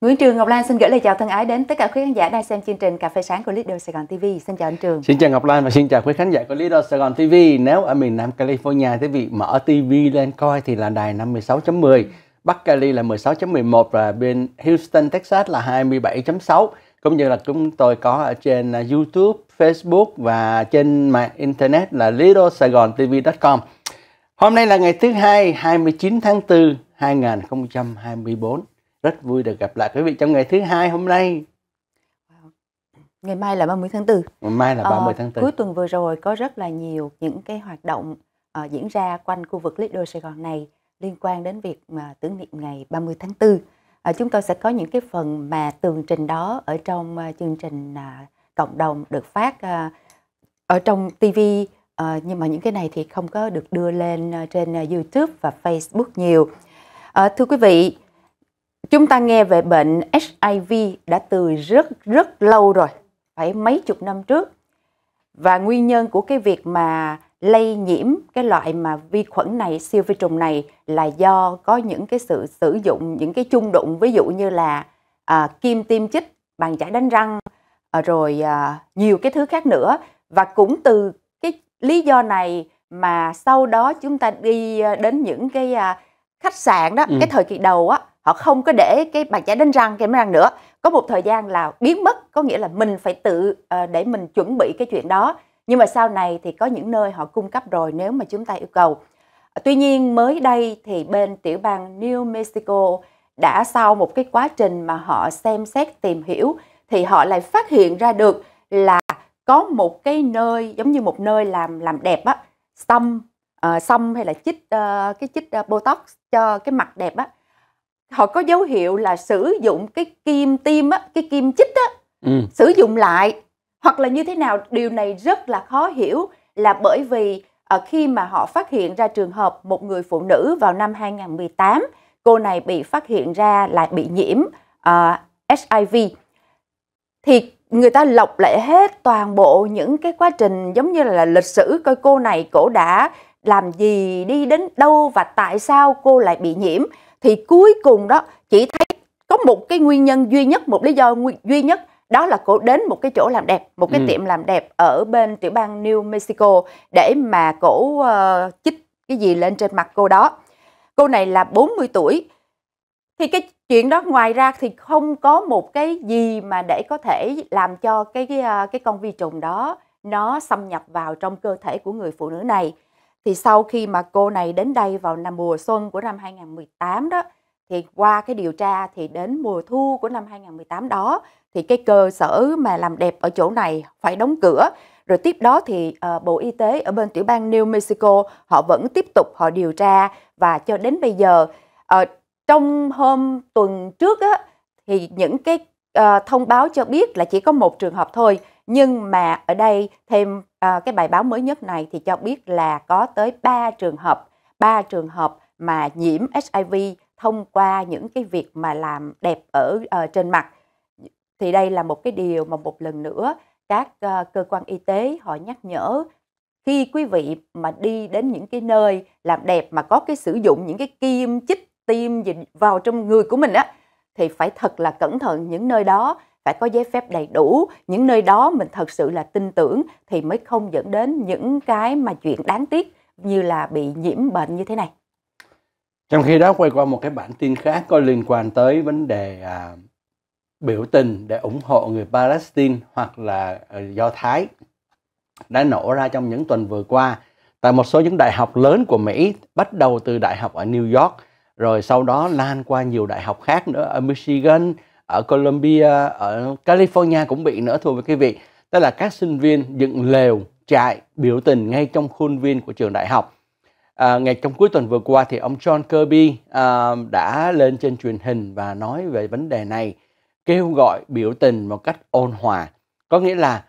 Nguyễn Trường Ngọc Lan xin gửi lời chào thân ái đến tất cả quý khán giả đang xem chương trình Cà phê sáng của Lido Sài Gòn TV. Xin chào anh Trường. Xin chào Ngọc Lan và xin chào quý khán giả của Lido Sài Gòn TV. Nếu ở miền Nam California quý vị mở TV lên coi thì là đài 56.10, Bắc Cali là 16.11 và bên Houston Texas là 27.6. Cũng như là chúng tôi có ở trên à, YouTube, Facebook và trên mạng internet là lidosaigontv.com. Hôm nay là ngày thứ hai, 29 tháng 4, 2024 rất vui được gặp lại quý vị trong ngày thứ hai hôm nay ngày mai là 30 tháng 4 ngày mai là 30 ờ, tháng 4 ờ, cuối tuần vừa rồi có rất là nhiều những cái hoạt động uh, diễn ra quanh khu vực Lido Sài Gòn này liên quan đến việc mà tưởng niệm ngày 30 tháng 4 à, ờ, chúng tôi sẽ có những cái phần mà tường trình đó ở trong uh, chương trình uh, cộng đồng được phát uh, ở trong TV uh, nhưng mà những cái này thì không có được đưa lên uh, trên uh, YouTube và Facebook nhiều. Uh, thưa quý vị, Chúng ta nghe về bệnh HIV đã từ rất rất lâu rồi, phải mấy chục năm trước. Và nguyên nhân của cái việc mà lây nhiễm cái loại mà vi khuẩn này, siêu vi trùng này là do có những cái sự sử dụng những cái chung đụng ví dụ như là à, kim tiêm chích, bàn chải đánh răng à, rồi à, nhiều cái thứ khác nữa và cũng từ cái lý do này mà sau đó chúng ta đi à, đến những cái à, khách sạn đó, ừ. cái thời kỳ đầu á họ không có để cái bàn chải đánh răng kem răng nữa có một thời gian là biến mất có nghĩa là mình phải tự uh, để mình chuẩn bị cái chuyện đó nhưng mà sau này thì có những nơi họ cung cấp rồi nếu mà chúng ta yêu cầu à, tuy nhiên mới đây thì bên tiểu bang New Mexico đã sau một cái quá trình mà họ xem xét tìm hiểu thì họ lại phát hiện ra được là có một cái nơi giống như một nơi làm làm đẹp á xăm uh, xăm hay là chích uh, cái chích uh, botox cho cái mặt đẹp á họ có dấu hiệu là sử dụng cái kim tiêm á, cái kim chích á, ừ. sử dụng lại hoặc là như thế nào điều này rất là khó hiểu là bởi vì à, khi mà họ phát hiện ra trường hợp một người phụ nữ vào năm 2018 cô này bị phát hiện ra là bị nhiễm à, ờ, HIV thì người ta lọc lại hết toàn bộ những cái quá trình giống như là lịch sử coi cô này cổ đã làm gì đi đến đâu và tại sao cô lại bị nhiễm thì cuối cùng đó chỉ thấy có một cái nguyên nhân duy nhất một lý do duy nhất đó là cổ đến một cái chỗ làm đẹp một cái ừ. tiệm làm đẹp ở bên tiểu bang New Mexico để mà cổ uh, chích cái gì lên trên mặt cô đó cô này là 40 tuổi thì cái chuyện đó ngoài ra thì không có một cái gì mà để có thể làm cho cái cái, ờ, cái con vi trùng đó nó xâm nhập vào trong cơ thể của người phụ nữ này thì sau khi mà cô này đến đây vào năm mùa xuân của năm 2018 đó thì qua cái điều tra thì đến mùa thu của năm 2018 đó thì cái cơ sở mà làm đẹp ở chỗ này phải đóng cửa. Rồi tiếp đó thì uh, Bộ Y tế ở bên tiểu bang New Mexico họ vẫn tiếp tục họ điều tra và cho đến bây giờ uh, trong hôm tuần trước á, thì những cái uh, thông báo cho biết là chỉ có một trường hợp thôi nhưng mà ở đây thêm à, cái bài báo mới nhất này thì cho biết là có tới 3 trường hợp ba trường hợp mà nhiễm HIV thông qua những cái việc mà làm đẹp ở uh, trên mặt thì đây là một cái điều mà một lần nữa các uh, cơ quan y tế họ nhắc nhở khi quý vị mà đi đến những cái nơi làm đẹp mà có cái sử dụng những cái kim chích tiêm vào trong người của mình á thì phải thật là cẩn thận những nơi đó phải có giấy phép đầy đủ những nơi đó mình thật sự là tin tưởng thì mới không dẫn đến những cái mà chuyện đáng tiếc như là bị nhiễm bệnh như thế này trong khi đó quay qua một cái bản tin khác có liên quan tới vấn đề à, biểu tình để ủng hộ người Palestine hoặc là à, Do Thái đã nổ ra trong những tuần vừa qua tại một số những đại học lớn của Mỹ bắt đầu từ đại học ở New York rồi sau đó lan qua nhiều đại học khác nữa ở Michigan, ở Colombia ở California cũng bị nữa thôi với quý vị tức là các sinh viên dựng lều trại biểu tình ngay trong khuôn viên của trường đại học à, ngày trong cuối tuần vừa qua thì ông John Kirby à, đã lên trên truyền hình và nói về vấn đề này kêu gọi biểu tình một cách ôn hòa có nghĩa là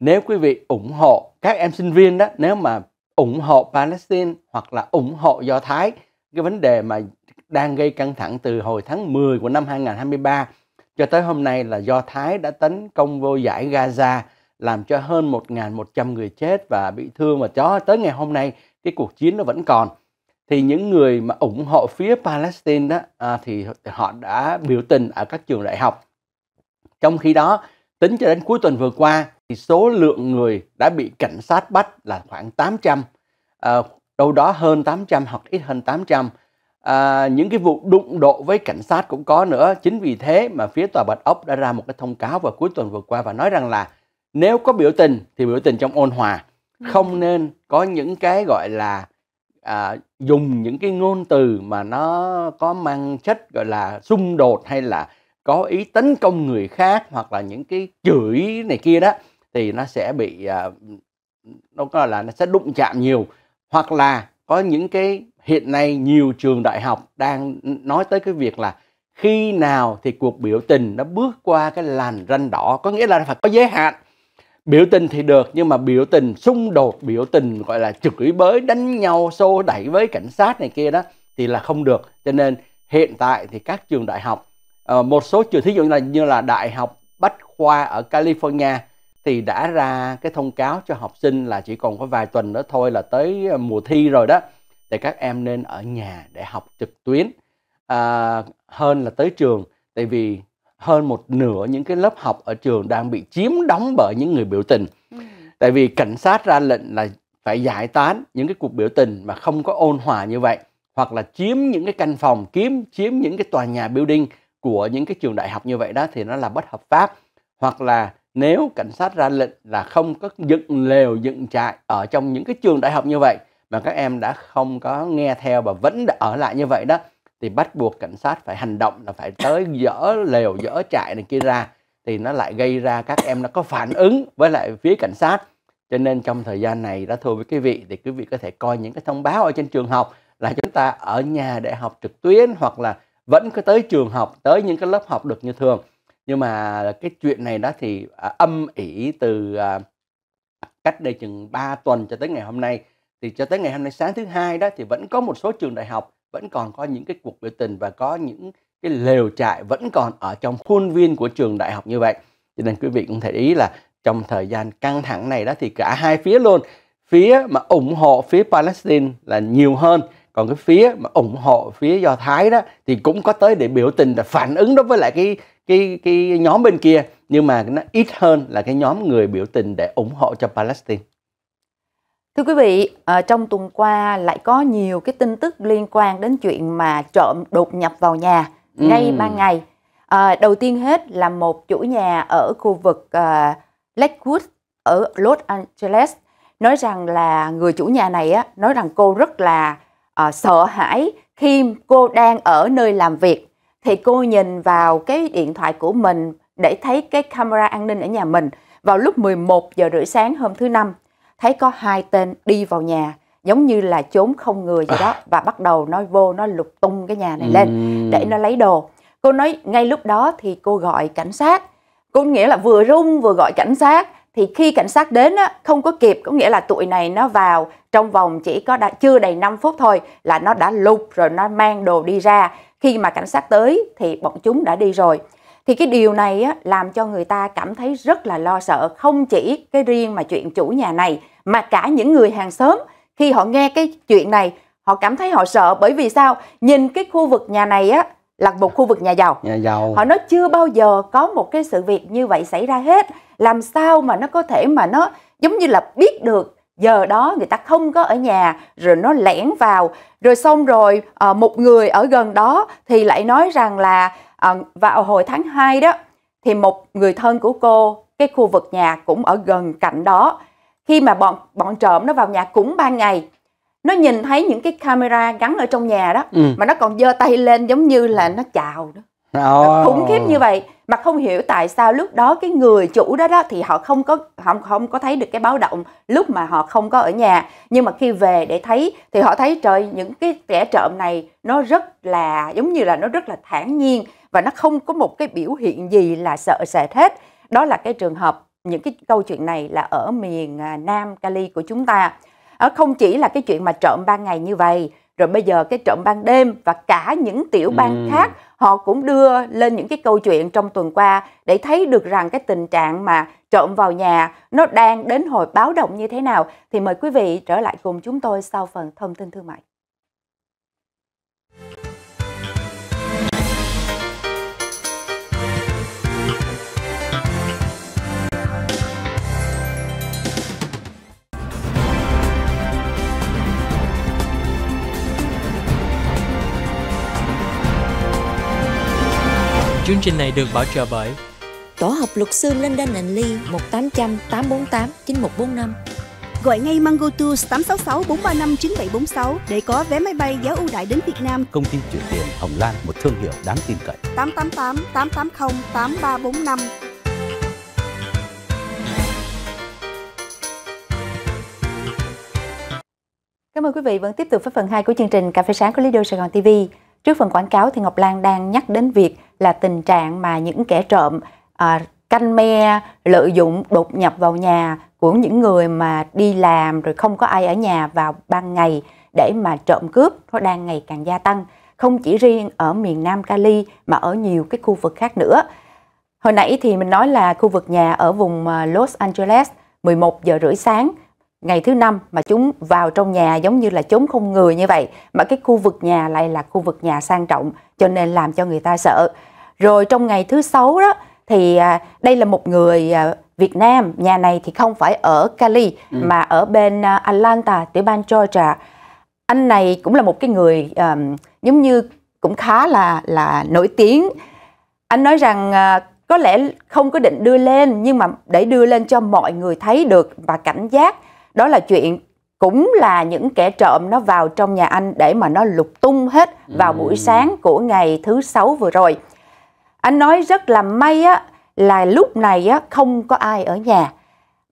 nếu quý vị ủng hộ các em sinh viên đó nếu mà ủng hộ Palestine hoặc là ủng hộ Do Thái cái vấn đề mà đang gây căng thẳng từ hồi tháng 10 của năm 2023 cho tới hôm nay là Do Thái đã tấn công vô giải Gaza làm cho hơn 1.100 người chết và bị thương và cho tới ngày hôm nay cái cuộc chiến nó vẫn còn. Thì những người mà ủng hộ phía Palestine đó à, thì họ đã biểu tình ở các trường đại học. Trong khi đó, tính cho đến cuối tuần vừa qua thì số lượng người đã bị cảnh sát bắt là khoảng 800, à, đâu đó hơn 800 hoặc ít hơn 800 à, những cái vụ đụng độ với cảnh sát cũng có nữa chính vì thế mà phía tòa bạch ốc đã ra một cái thông cáo vào cuối tuần vừa qua và nói rằng là nếu có biểu tình thì biểu tình trong ôn hòa ừ. không nên có những cái gọi là à, dùng những cái ngôn từ mà nó có mang chất gọi là xung đột hay là có ý tấn công người khác hoặc là những cái chửi này kia đó thì nó sẽ bị à, nó gọi là nó sẽ đụng chạm nhiều hoặc là có những cái hiện nay nhiều trường đại học đang nói tới cái việc là khi nào thì cuộc biểu tình nó bước qua cái làn ranh đỏ có nghĩa là phải có giới hạn biểu tình thì được nhưng mà biểu tình xung đột biểu tình gọi là chửi bới đánh nhau xô đẩy với cảnh sát này kia đó thì là không được cho nên hiện tại thì các trường đại học ờ, một số trường thí dụ như là như là đại học bách khoa ở california thì đã ra cái thông cáo cho học sinh là chỉ còn có vài tuần nữa thôi là tới ờ, mùa thi rồi đó thì các em nên ở nhà để học trực tuyến à, hơn là tới trường tại vì hơn một nửa những cái lớp học ở trường đang bị chiếm đóng bởi những người biểu tình ừ. tại vì cảnh sát ra lệnh là phải giải tán những cái cuộc biểu tình mà không có ôn hòa như vậy hoặc là chiếm những cái căn phòng kiếm chiếm những cái tòa nhà building của những cái trường đại học như vậy đó thì nó là bất hợp pháp hoặc là nếu cảnh sát ra lệnh là không có dựng lều dựng trại ở trong những cái trường đại học như vậy mà các em đã không có nghe theo và vẫn ở lại như vậy đó thì bắt buộc cảnh sát phải hành động là phải tới dỡ lều dỡ trại này kia ra thì nó lại gây ra các em nó có phản ứng với lại phía cảnh sát cho nên trong thời gian này đã thưa với quý vị thì quý vị có thể coi những cái thông báo ở trên trường học là chúng ta ở nhà để học trực tuyến hoặc là vẫn có tới trường học tới những cái lớp học được như thường nhưng mà cái chuyện này đó thì à, âm ỉ từ à, cách đây chừng 3 tuần cho tới ngày hôm nay thì cho tới ngày hôm nay sáng thứ hai đó thì vẫn có một số trường đại học vẫn còn có những cái cuộc biểu tình và có những cái lều trại vẫn còn ở trong khuôn viên của trường đại học như vậy cho nên quý vị cũng thể ý là trong thời gian căng thẳng này đó thì cả hai phía luôn phía mà ủng hộ phía Palestine là nhiều hơn còn cái phía mà ủng hộ phía do thái đó thì cũng có tới để biểu tình để phản ứng đối với lại cái cái cái nhóm bên kia nhưng mà nó ít hơn là cái nhóm người biểu tình để ủng hộ cho Palestine Thưa quý vị, ờ, trong tuần qua lại có nhiều cái tin tức liên quan đến chuyện mà trộm đột nhập vào nhà ngay ban ngày. À, đầu tiên hết là một chủ nhà ở khu vực à, Lakewood ở Los Angeles nói rằng là người chủ nhà này á, nói rằng cô rất là à, sợ hãi khi cô đang ở nơi làm việc thì cô nhìn vào cái điện thoại của mình để thấy cái camera an ninh ở nhà mình vào lúc 11 giờ rưỡi sáng hôm thứ năm thấy có hai tên đi vào nhà giống như là trốn không người gì đó à. và bắt đầu nó vô nó lục tung cái nhà này lên để nó lấy đồ cô nói ngay lúc đó thì cô gọi cảnh sát cô nghĩa là vừa rung vừa gọi cảnh sát thì khi cảnh sát đến á, không có kịp có nghĩa là tụi này nó vào trong vòng chỉ có đã, chưa đầy 5 phút thôi là nó đã lục rồi nó mang đồ đi ra khi mà cảnh sát tới thì bọn chúng đã đi rồi thì cái điều này á, làm cho người ta cảm thấy rất là lo sợ không chỉ cái riêng mà chuyện chủ nhà này mà cả những người hàng xóm khi họ nghe cái chuyện này họ cảm thấy họ sợ bởi vì sao nhìn cái khu vực nhà này á là một khu vực nhà giàu. nhà giàu họ nói chưa bao giờ có một cái sự việc như vậy xảy ra hết làm sao mà nó có thể mà nó giống như là biết được giờ đó người ta không có ở nhà rồi nó lẻn vào rồi xong rồi ờ, một người ở gần đó thì lại nói rằng là à, vào hồi tháng 2 đó thì một người thân của cô cái khu vực nhà cũng ở gần cạnh đó khi mà bọn bọn trộm nó vào nhà cũng ban ngày nó nhìn thấy những cái camera gắn ở trong nhà đó ừ. mà nó còn giơ tay lên giống như là nó chào đó oh. khủng khiếp như vậy mà không hiểu tại sao lúc đó cái người chủ đó đó thì họ không có không không có thấy được cái báo động lúc mà họ không có ở nhà nhưng mà khi về để thấy thì họ thấy trời những cái kẻ trộm này nó rất là giống như là nó rất là thản nhiên và nó không có một cái biểu hiện gì là sợ sệt hết đó là cái trường hợp những cái câu chuyện này là ở miền à, Nam Cali của chúng ta ở à, không chỉ là cái chuyện mà trộm ban ngày như vậy rồi bây giờ cái trộm ban đêm và cả những tiểu bang ừ. khác họ cũng đưa lên những cái câu chuyện trong tuần qua để thấy được rằng cái tình trạng mà trộm vào nhà nó đang đến hồi báo động như thế nào thì mời quý vị trở lại cùng chúng tôi sau phần thông tin thương mại Chương trình này được bảo trợ bởi Tổ hợp luật sư Linda Nịnh Ly 1800 848 9145 Gọi ngay Mango Tours 866 435 9746 để có vé máy bay giá ưu đại đến Việt Nam. Công ty chuyển tiền Hồng Lan, một thương hiệu đáng tin cậy. 888 880 8345 Cảm ơn quý vị vẫn tiếp tục với phần 2 của chương trình Cà phê sáng của Lido Sài Gòn TV. Trước phần quảng cáo thì Ngọc Lan đang nhắc đến việc là tình trạng mà những kẻ trộm à, canh me lợi dụng đột nhập vào nhà của những người mà đi làm rồi không có ai ở nhà vào ban ngày để mà trộm cướp nó đang ngày càng gia tăng không chỉ riêng ở miền Nam Cali mà ở nhiều cái khu vực khác nữa. Hồi nãy thì mình nói là khu vực nhà ở vùng à, Los Angeles 11 giờ rưỡi sáng ngày thứ năm mà chúng vào trong nhà giống như là trốn không người như vậy mà cái khu vực nhà lại là khu vực nhà sang trọng cho nên làm cho người ta sợ rồi trong ngày thứ sáu đó thì à, đây là một người à, Việt Nam nhà này thì không phải ở Cali ừ. mà ở bên à, Atlanta tiểu bang Georgia anh này cũng là một cái người um, giống như cũng khá là là nổi tiếng anh nói rằng uh, có lẽ không có định đưa lên nhưng mà để đưa lên cho mọi người thấy được và cảnh giác đó là chuyện cũng là những kẻ trộm nó vào trong nhà anh để mà nó lục tung hết vào buổi sáng của ngày thứ sáu vừa rồi anh nói rất là may á là lúc này á không có ai ở nhà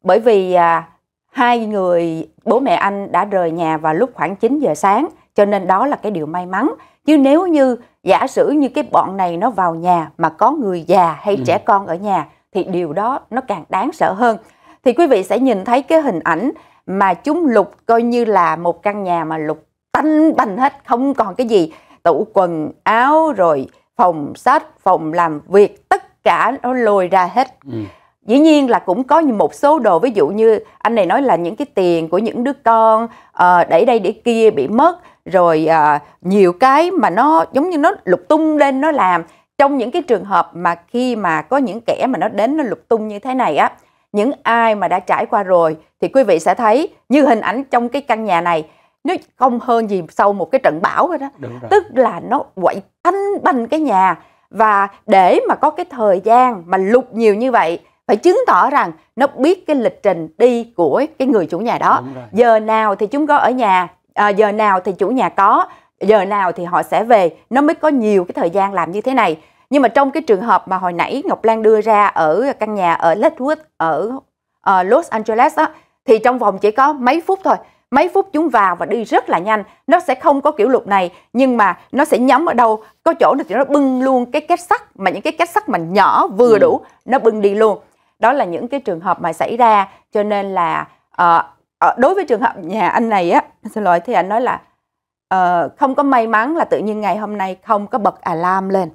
bởi vì à, hai người bố mẹ anh đã rời nhà vào lúc khoảng 9 giờ sáng cho nên đó là cái điều may mắn chứ nếu như giả sử như cái bọn này nó vào nhà mà có người già hay ừ. trẻ con ở nhà thì điều đó nó càng đáng sợ hơn thì quý vị sẽ nhìn thấy cái hình ảnh mà chúng lục coi như là một căn nhà mà lục tanh bành hết không còn cái gì tủ quần áo rồi phòng sách phòng làm việc tất cả nó lôi ra hết ừ. dĩ nhiên là cũng có một số đồ ví dụ như anh này nói là những cái tiền của những đứa con uh, ờ, để đây để kia bị mất rồi uh, nhiều cái mà nó giống như nó lục tung lên nó làm trong những cái trường hợp mà khi mà có những kẻ mà nó đến nó lục tung như thế này á những ai mà đã trải qua rồi thì quý vị sẽ thấy như hình ảnh trong cái căn nhà này nó không hơn gì sau một cái trận bão rồi đó tức là nó quậy thanh bành cái nhà và để mà có cái thời gian mà lục nhiều như vậy phải chứng tỏ rằng nó biết cái lịch trình đi của cái người chủ nhà đó giờ nào thì chúng có ở nhà à, giờ nào thì chủ nhà có giờ nào thì họ sẽ về nó mới có nhiều cái thời gian làm như thế này nhưng mà trong cái trường hợp mà hồi nãy Ngọc Lan đưa ra ở căn nhà ở Lakewood ở uh, Los Angeles đó, thì trong vòng chỉ có mấy phút thôi mấy phút chúng vào và đi rất là nhanh nó sẽ không có kiểu lục này nhưng mà nó sẽ nhắm ở đâu có chỗ thì nó bưng luôn cái két sắt mà những cái két sắt mà nhỏ vừa ừ. đủ nó bưng đi luôn đó là những cái trường hợp mà xảy ra cho nên là uh, đối với trường hợp nhà anh này á xin lỗi thì anh nói là uh, không có may mắn là tự nhiên ngày hôm nay không có bật alarm lên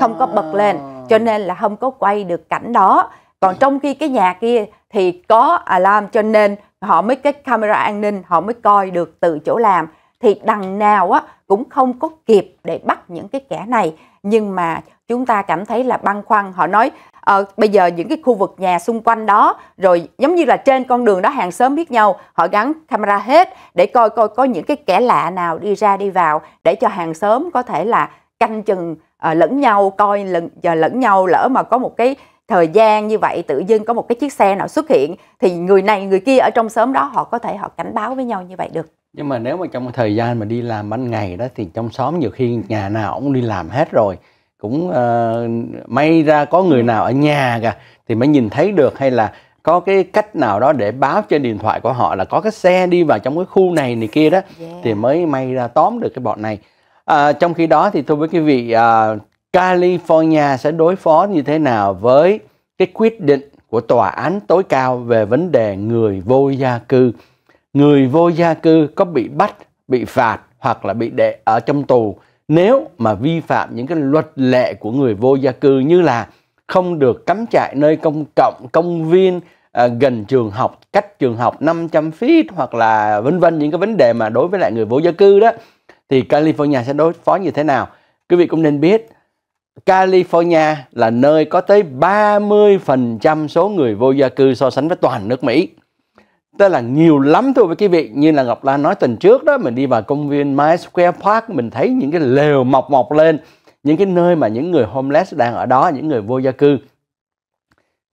không có bật lên cho nên là không có quay được cảnh đó còn trong khi cái nhà kia thì có alarm cho nên họ mới cái camera an ninh họ mới coi được từ chỗ làm thì đằng nào á cũng không có kịp để bắt những cái kẻ này nhưng mà chúng ta cảm thấy là băn khoăn họ nói ờ, bây giờ những cái khu vực nhà xung quanh đó rồi giống như là trên con đường đó hàng xóm biết nhau họ gắn camera hết để coi coi có những cái kẻ lạ nào đi ra đi vào để cho hàng xóm có thể là canh chừng à, lẫn nhau coi lẫn, giờ à, lẫn nhau lỡ mà có một cái thời gian như vậy tự dưng có một cái chiếc xe nào xuất hiện thì người này người kia ở trong xóm đó họ có thể họ cảnh báo với nhau như vậy được nhưng mà nếu mà trong thời gian mà đi làm ban ngày đó thì trong xóm nhiều khi nhà nào cũng đi làm hết rồi cũng uh, may ra có người nào ở nhà cả thì mới nhìn thấy được hay là có cái cách nào đó để báo trên điện thoại của họ là có cái xe đi vào trong cái khu này này kia đó yeah. thì mới may ra tóm được cái bọn này À, trong khi đó thì thưa với quý vị, à, California sẽ đối phó như thế nào với cái quyết định của tòa án tối cao về vấn đề người vô gia cư? Người vô gia cư có bị bắt, bị phạt hoặc là bị để ở trong tù nếu mà vi phạm những cái luật lệ của người vô gia cư như là không được cắm trại nơi công cộng, công viên à, gần trường học, cách trường học 500 feet hoặc là vân vân những cái vấn đề mà đối với lại người vô gia cư đó thì California sẽ đối phó như thế nào? Quý vị cũng nên biết California là nơi có tới 30% số người vô gia cư so sánh với toàn nước Mỹ. Tức là nhiều lắm thôi với quý vị. Như là Ngọc Lan nói tuần trước đó, mình đi vào công viên My Square Park, mình thấy những cái lều mọc mọc lên, những cái nơi mà những người homeless đang ở đó, những người vô gia cư.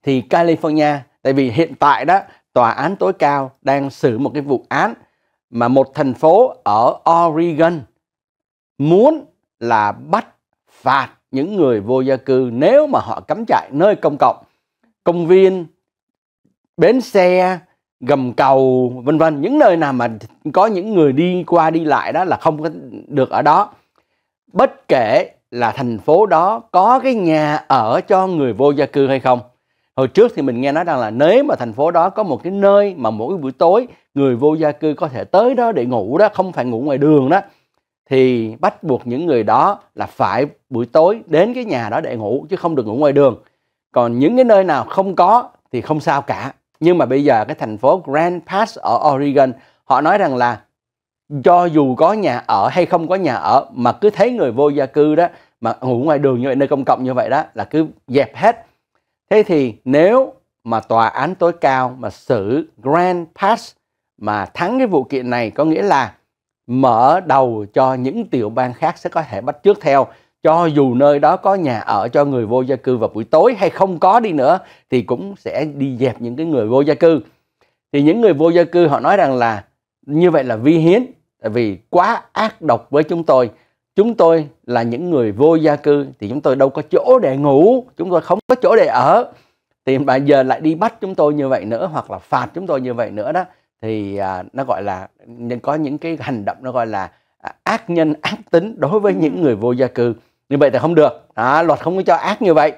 Thì California, tại vì hiện tại đó, tòa án tối cao đang xử một cái vụ án mà một thành phố ở Oregon muốn là bắt phạt những người vô gia cư nếu mà họ cắm trại nơi công cộng, công viên, bến xe, gầm cầu vân vân những nơi nào mà có những người đi qua đi lại đó là không có được ở đó bất kể là thành phố đó có cái nhà ở cho người vô gia cư hay không hồi trước thì mình nghe nói rằng là nếu mà thành phố đó có một cái nơi mà mỗi buổi tối người vô gia cư có thể tới đó để ngủ đó không phải ngủ ngoài đường đó thì bắt buộc những người đó là phải buổi tối đến cái nhà đó để ngủ chứ không được ngủ ngoài đường còn những cái nơi nào không có thì không sao cả nhưng mà bây giờ cái thành phố Grand Pass ở Oregon họ nói rằng là cho dù có nhà ở hay không có nhà ở mà cứ thấy người vô gia cư đó mà ngủ ngoài đường như vậy nơi công cộng như vậy đó là cứ dẹp hết Thế thì nếu mà tòa án tối cao mà xử Grand Pass mà thắng cái vụ kiện này có nghĩa là mở đầu cho những tiểu bang khác sẽ có thể bắt trước theo cho dù nơi đó có nhà ở cho người vô gia cư vào buổi tối hay không có đi nữa thì cũng sẽ đi dẹp những cái người vô gia cư thì những người vô gia cư họ nói rằng là như vậy là vi hiến tại vì quá ác độc với chúng tôi chúng tôi là những người vô gia cư thì chúng tôi đâu có chỗ để ngủ chúng tôi không có chỗ để ở thì bây giờ lại đi bắt chúng tôi như vậy nữa hoặc là phạt chúng tôi như vậy nữa đó thì à, nó gọi là nên có những cái hành động nó gọi là à, ác nhân ác tính đối với những ừ. người vô gia cư như vậy thì không được đó, luật không có cho ác như vậy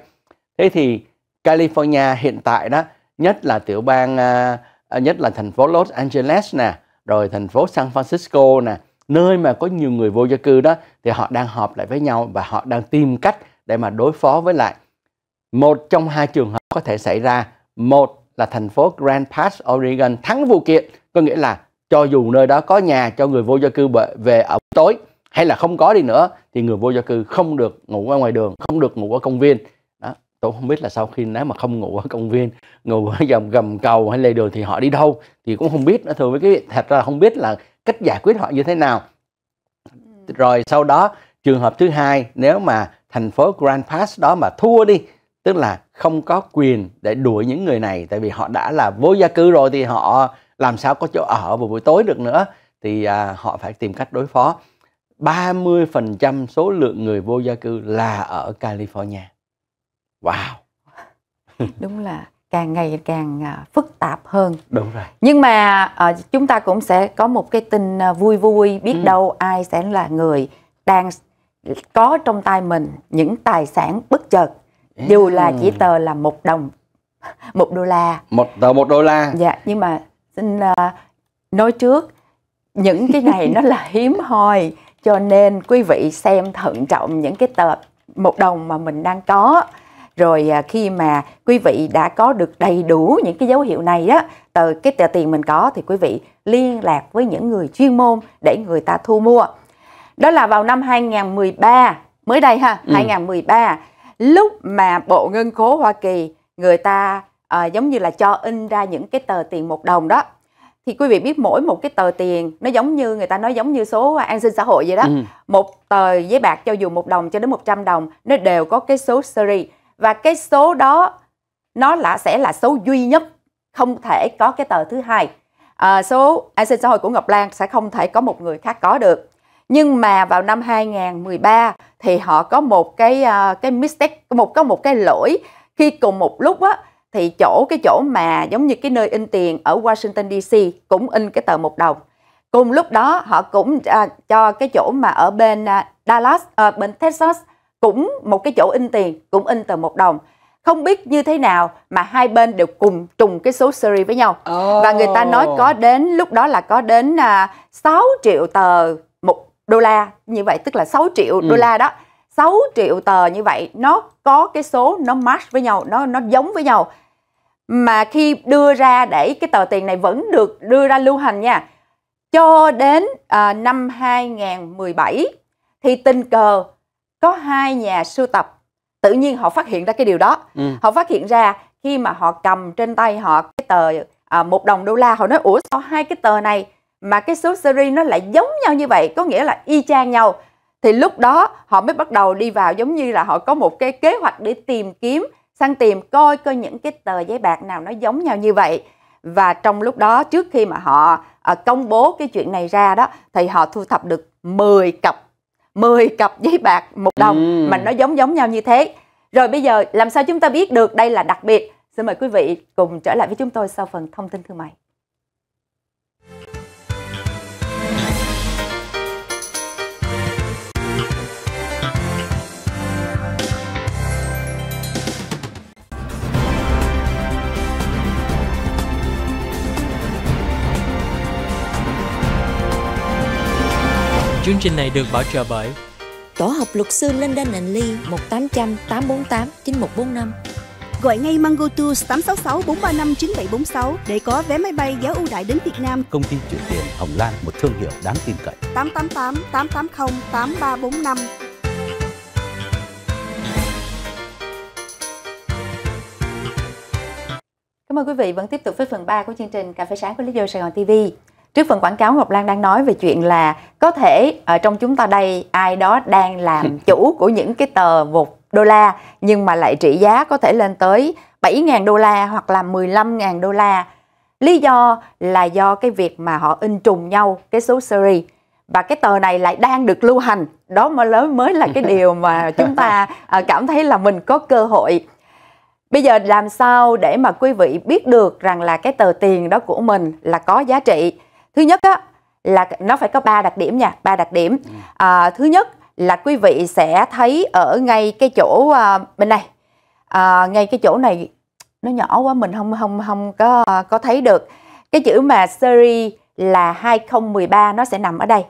thế thì California hiện tại đó nhất là tiểu bang à, à nhất là thành phố Los Angeles nè rồi thành phố San Francisco nè nơi mà có nhiều người vô gia cư đó thì họ đang họp lại với nhau và họ đang tìm cách để mà đối phó với lại một trong hai trường hợp có thể xảy ra một là thành phố Grand Pass Oregon thắng vụ kiện có nghĩa là cho dù nơi đó có nhà cho người vô gia cư về ở tối hay là không có đi nữa thì người vô gia cư không được ngủ ở ngoài đường không được ngủ ở công viên đó tôi không biết là sau khi nếu mà không ngủ ở công viên ngủ ở dòng gầm cầu hay lề đường thì họ đi đâu thì cũng không biết nữa thưa với cái thật ra không biết là cách giải quyết họ như thế nào ừ. rồi sau đó trường hợp thứ hai nếu mà thành phố Grand Pass đó mà thua đi tức là không có quyền để đuổi những người này tại vì họ đã là vô gia cư rồi thì họ làm sao có chỗ ở vào buổi tối được nữa thì à, họ phải tìm cách đối phó 30% số lượng người vô gia cư là ở California. Wow. Đúng là càng ngày càng à, phức tạp hơn. Đúng rồi. Nhưng mà à, chúng ta cũng sẽ có một cái tin à, vui vui, biết ừ. đâu ai sẽ là người đang có trong tay mình những tài sản bất chợt, ừ. dù là chỉ tờ là một đồng, một đô la. Một tờ một đô la. Dạ, nhưng mà xin nói trước những cái này nó là hiếm hoi, cho nên quý vị xem thận trọng những cái tờ một đồng mà mình đang có rồi à, khi mà quý vị đã có được đầy đủ những cái dấu hiệu này á từ cái tờ tiền mình có thì quý vị liên lạc với những người chuyên môn để người ta thu mua đó là vào năm 2013 mới đây ha ừ. 2013 lúc mà bộ ngân khố Hoa Kỳ người ta à, giống như là cho in ra những cái tờ tiền một đồng đó thì quý vị biết mỗi một cái tờ tiền nó giống như người ta nói giống như số an sinh xã hội vậy đó ừ. một tờ giấy bạc cho dù một đồng cho đến 100 đồng nó đều có cái số seri và cái số đó nó là sẽ là số duy nhất không thể có cái tờ thứ hai à, số an sinh xã hội của Ngọc Lan sẽ không thể có một người khác có được nhưng mà vào năm 2013 thì họ có một cái à, cái mistake một có một cái lỗi khi cùng một lúc á thì chỗ cái chỗ mà giống như cái nơi in tiền ở Washington DC cũng in cái tờ một đồng cùng lúc đó họ cũng à, cho cái chỗ mà ở bên à, Dallas à, bên Texas cũng một cái chỗ in tiền cũng in tờ một đồng không biết như thế nào mà hai bên đều cùng trùng cái số series với nhau oh. và người ta nói có oh. đến lúc đó là có đến à, 6 triệu tờ một đô la như vậy tức là 6 triệu ừ. đô la đó 6 triệu tờ như vậy nó có cái số nó match với nhau nó nó giống với nhau mà khi đưa ra để cái tờ tiền này vẫn được đưa ra lưu hành nha cho đến à, năm 2017 thì tình cờ có hai nhà sưu tập tự nhiên họ phát hiện ra cái điều đó ừ. họ phát hiện ra khi mà họ cầm trên tay họ cái tờ à, một đồng đô la họ nói ủa sao hai cái tờ này mà cái số series nó lại giống nhau như vậy có nghĩa là y chang nhau thì lúc đó họ mới bắt đầu đi vào giống như là họ có một cái kế hoạch để tìm kiếm sang tìm coi coi những cái tờ giấy bạc nào nó giống nhau như vậy và trong lúc đó trước khi mà họ à, công bố cái chuyện này ra đó thì họ thu thập được 10 cặp 10 cặp giấy bạc một đồng ừ. mà nó giống giống nhau như thế. Rồi bây giờ làm sao chúng ta biết được đây là đặc biệt? Xin mời quý vị cùng trở lại với chúng tôi sau phần thông tin thương mại. Chương trình này được bảo trợ bởi Tổ hợp luật sư Linda Nịnh Ly 1800 848 9145 Gọi ngay Mango Tours 866 435 9746 để có vé máy bay giá ưu đại đến Việt Nam. Công ty chuyển tiền Hồng Lan, một thương hiệu đáng tin cậy. 888 880 8345 Cảm ơn quý vị vẫn tiếp tục với phần 3 của chương trình Cà phê sáng của Lý Do Sài Gòn TV trước phần quảng cáo Ngọc Lan đang nói về chuyện là có thể ở ờ, trong chúng ta đây ai đó đang làm chủ của những cái tờ một đô la nhưng mà lại trị giá có thể lên tới 7.000 đô la hoặc là 15.000 đô la. Lý do là do cái việc mà họ in trùng nhau cái số series và cái tờ này lại đang được lưu hành. Đó mới lớn mới là cái điều mà chúng ta ờ, cảm thấy là mình có cơ hội. Bây giờ làm sao để mà quý vị biết được rằng là cái tờ tiền đó của mình là có giá trị thứ nhất á, là nó phải có ba đặc điểm nha ba đặc điểm ừ. à, thứ nhất là quý vị sẽ thấy ở ngay cái chỗ à, bên này à, ngay cái chỗ này nó nhỏ quá mình không không không có có thấy được cái chữ mà series là 2013 nó sẽ nằm ở đây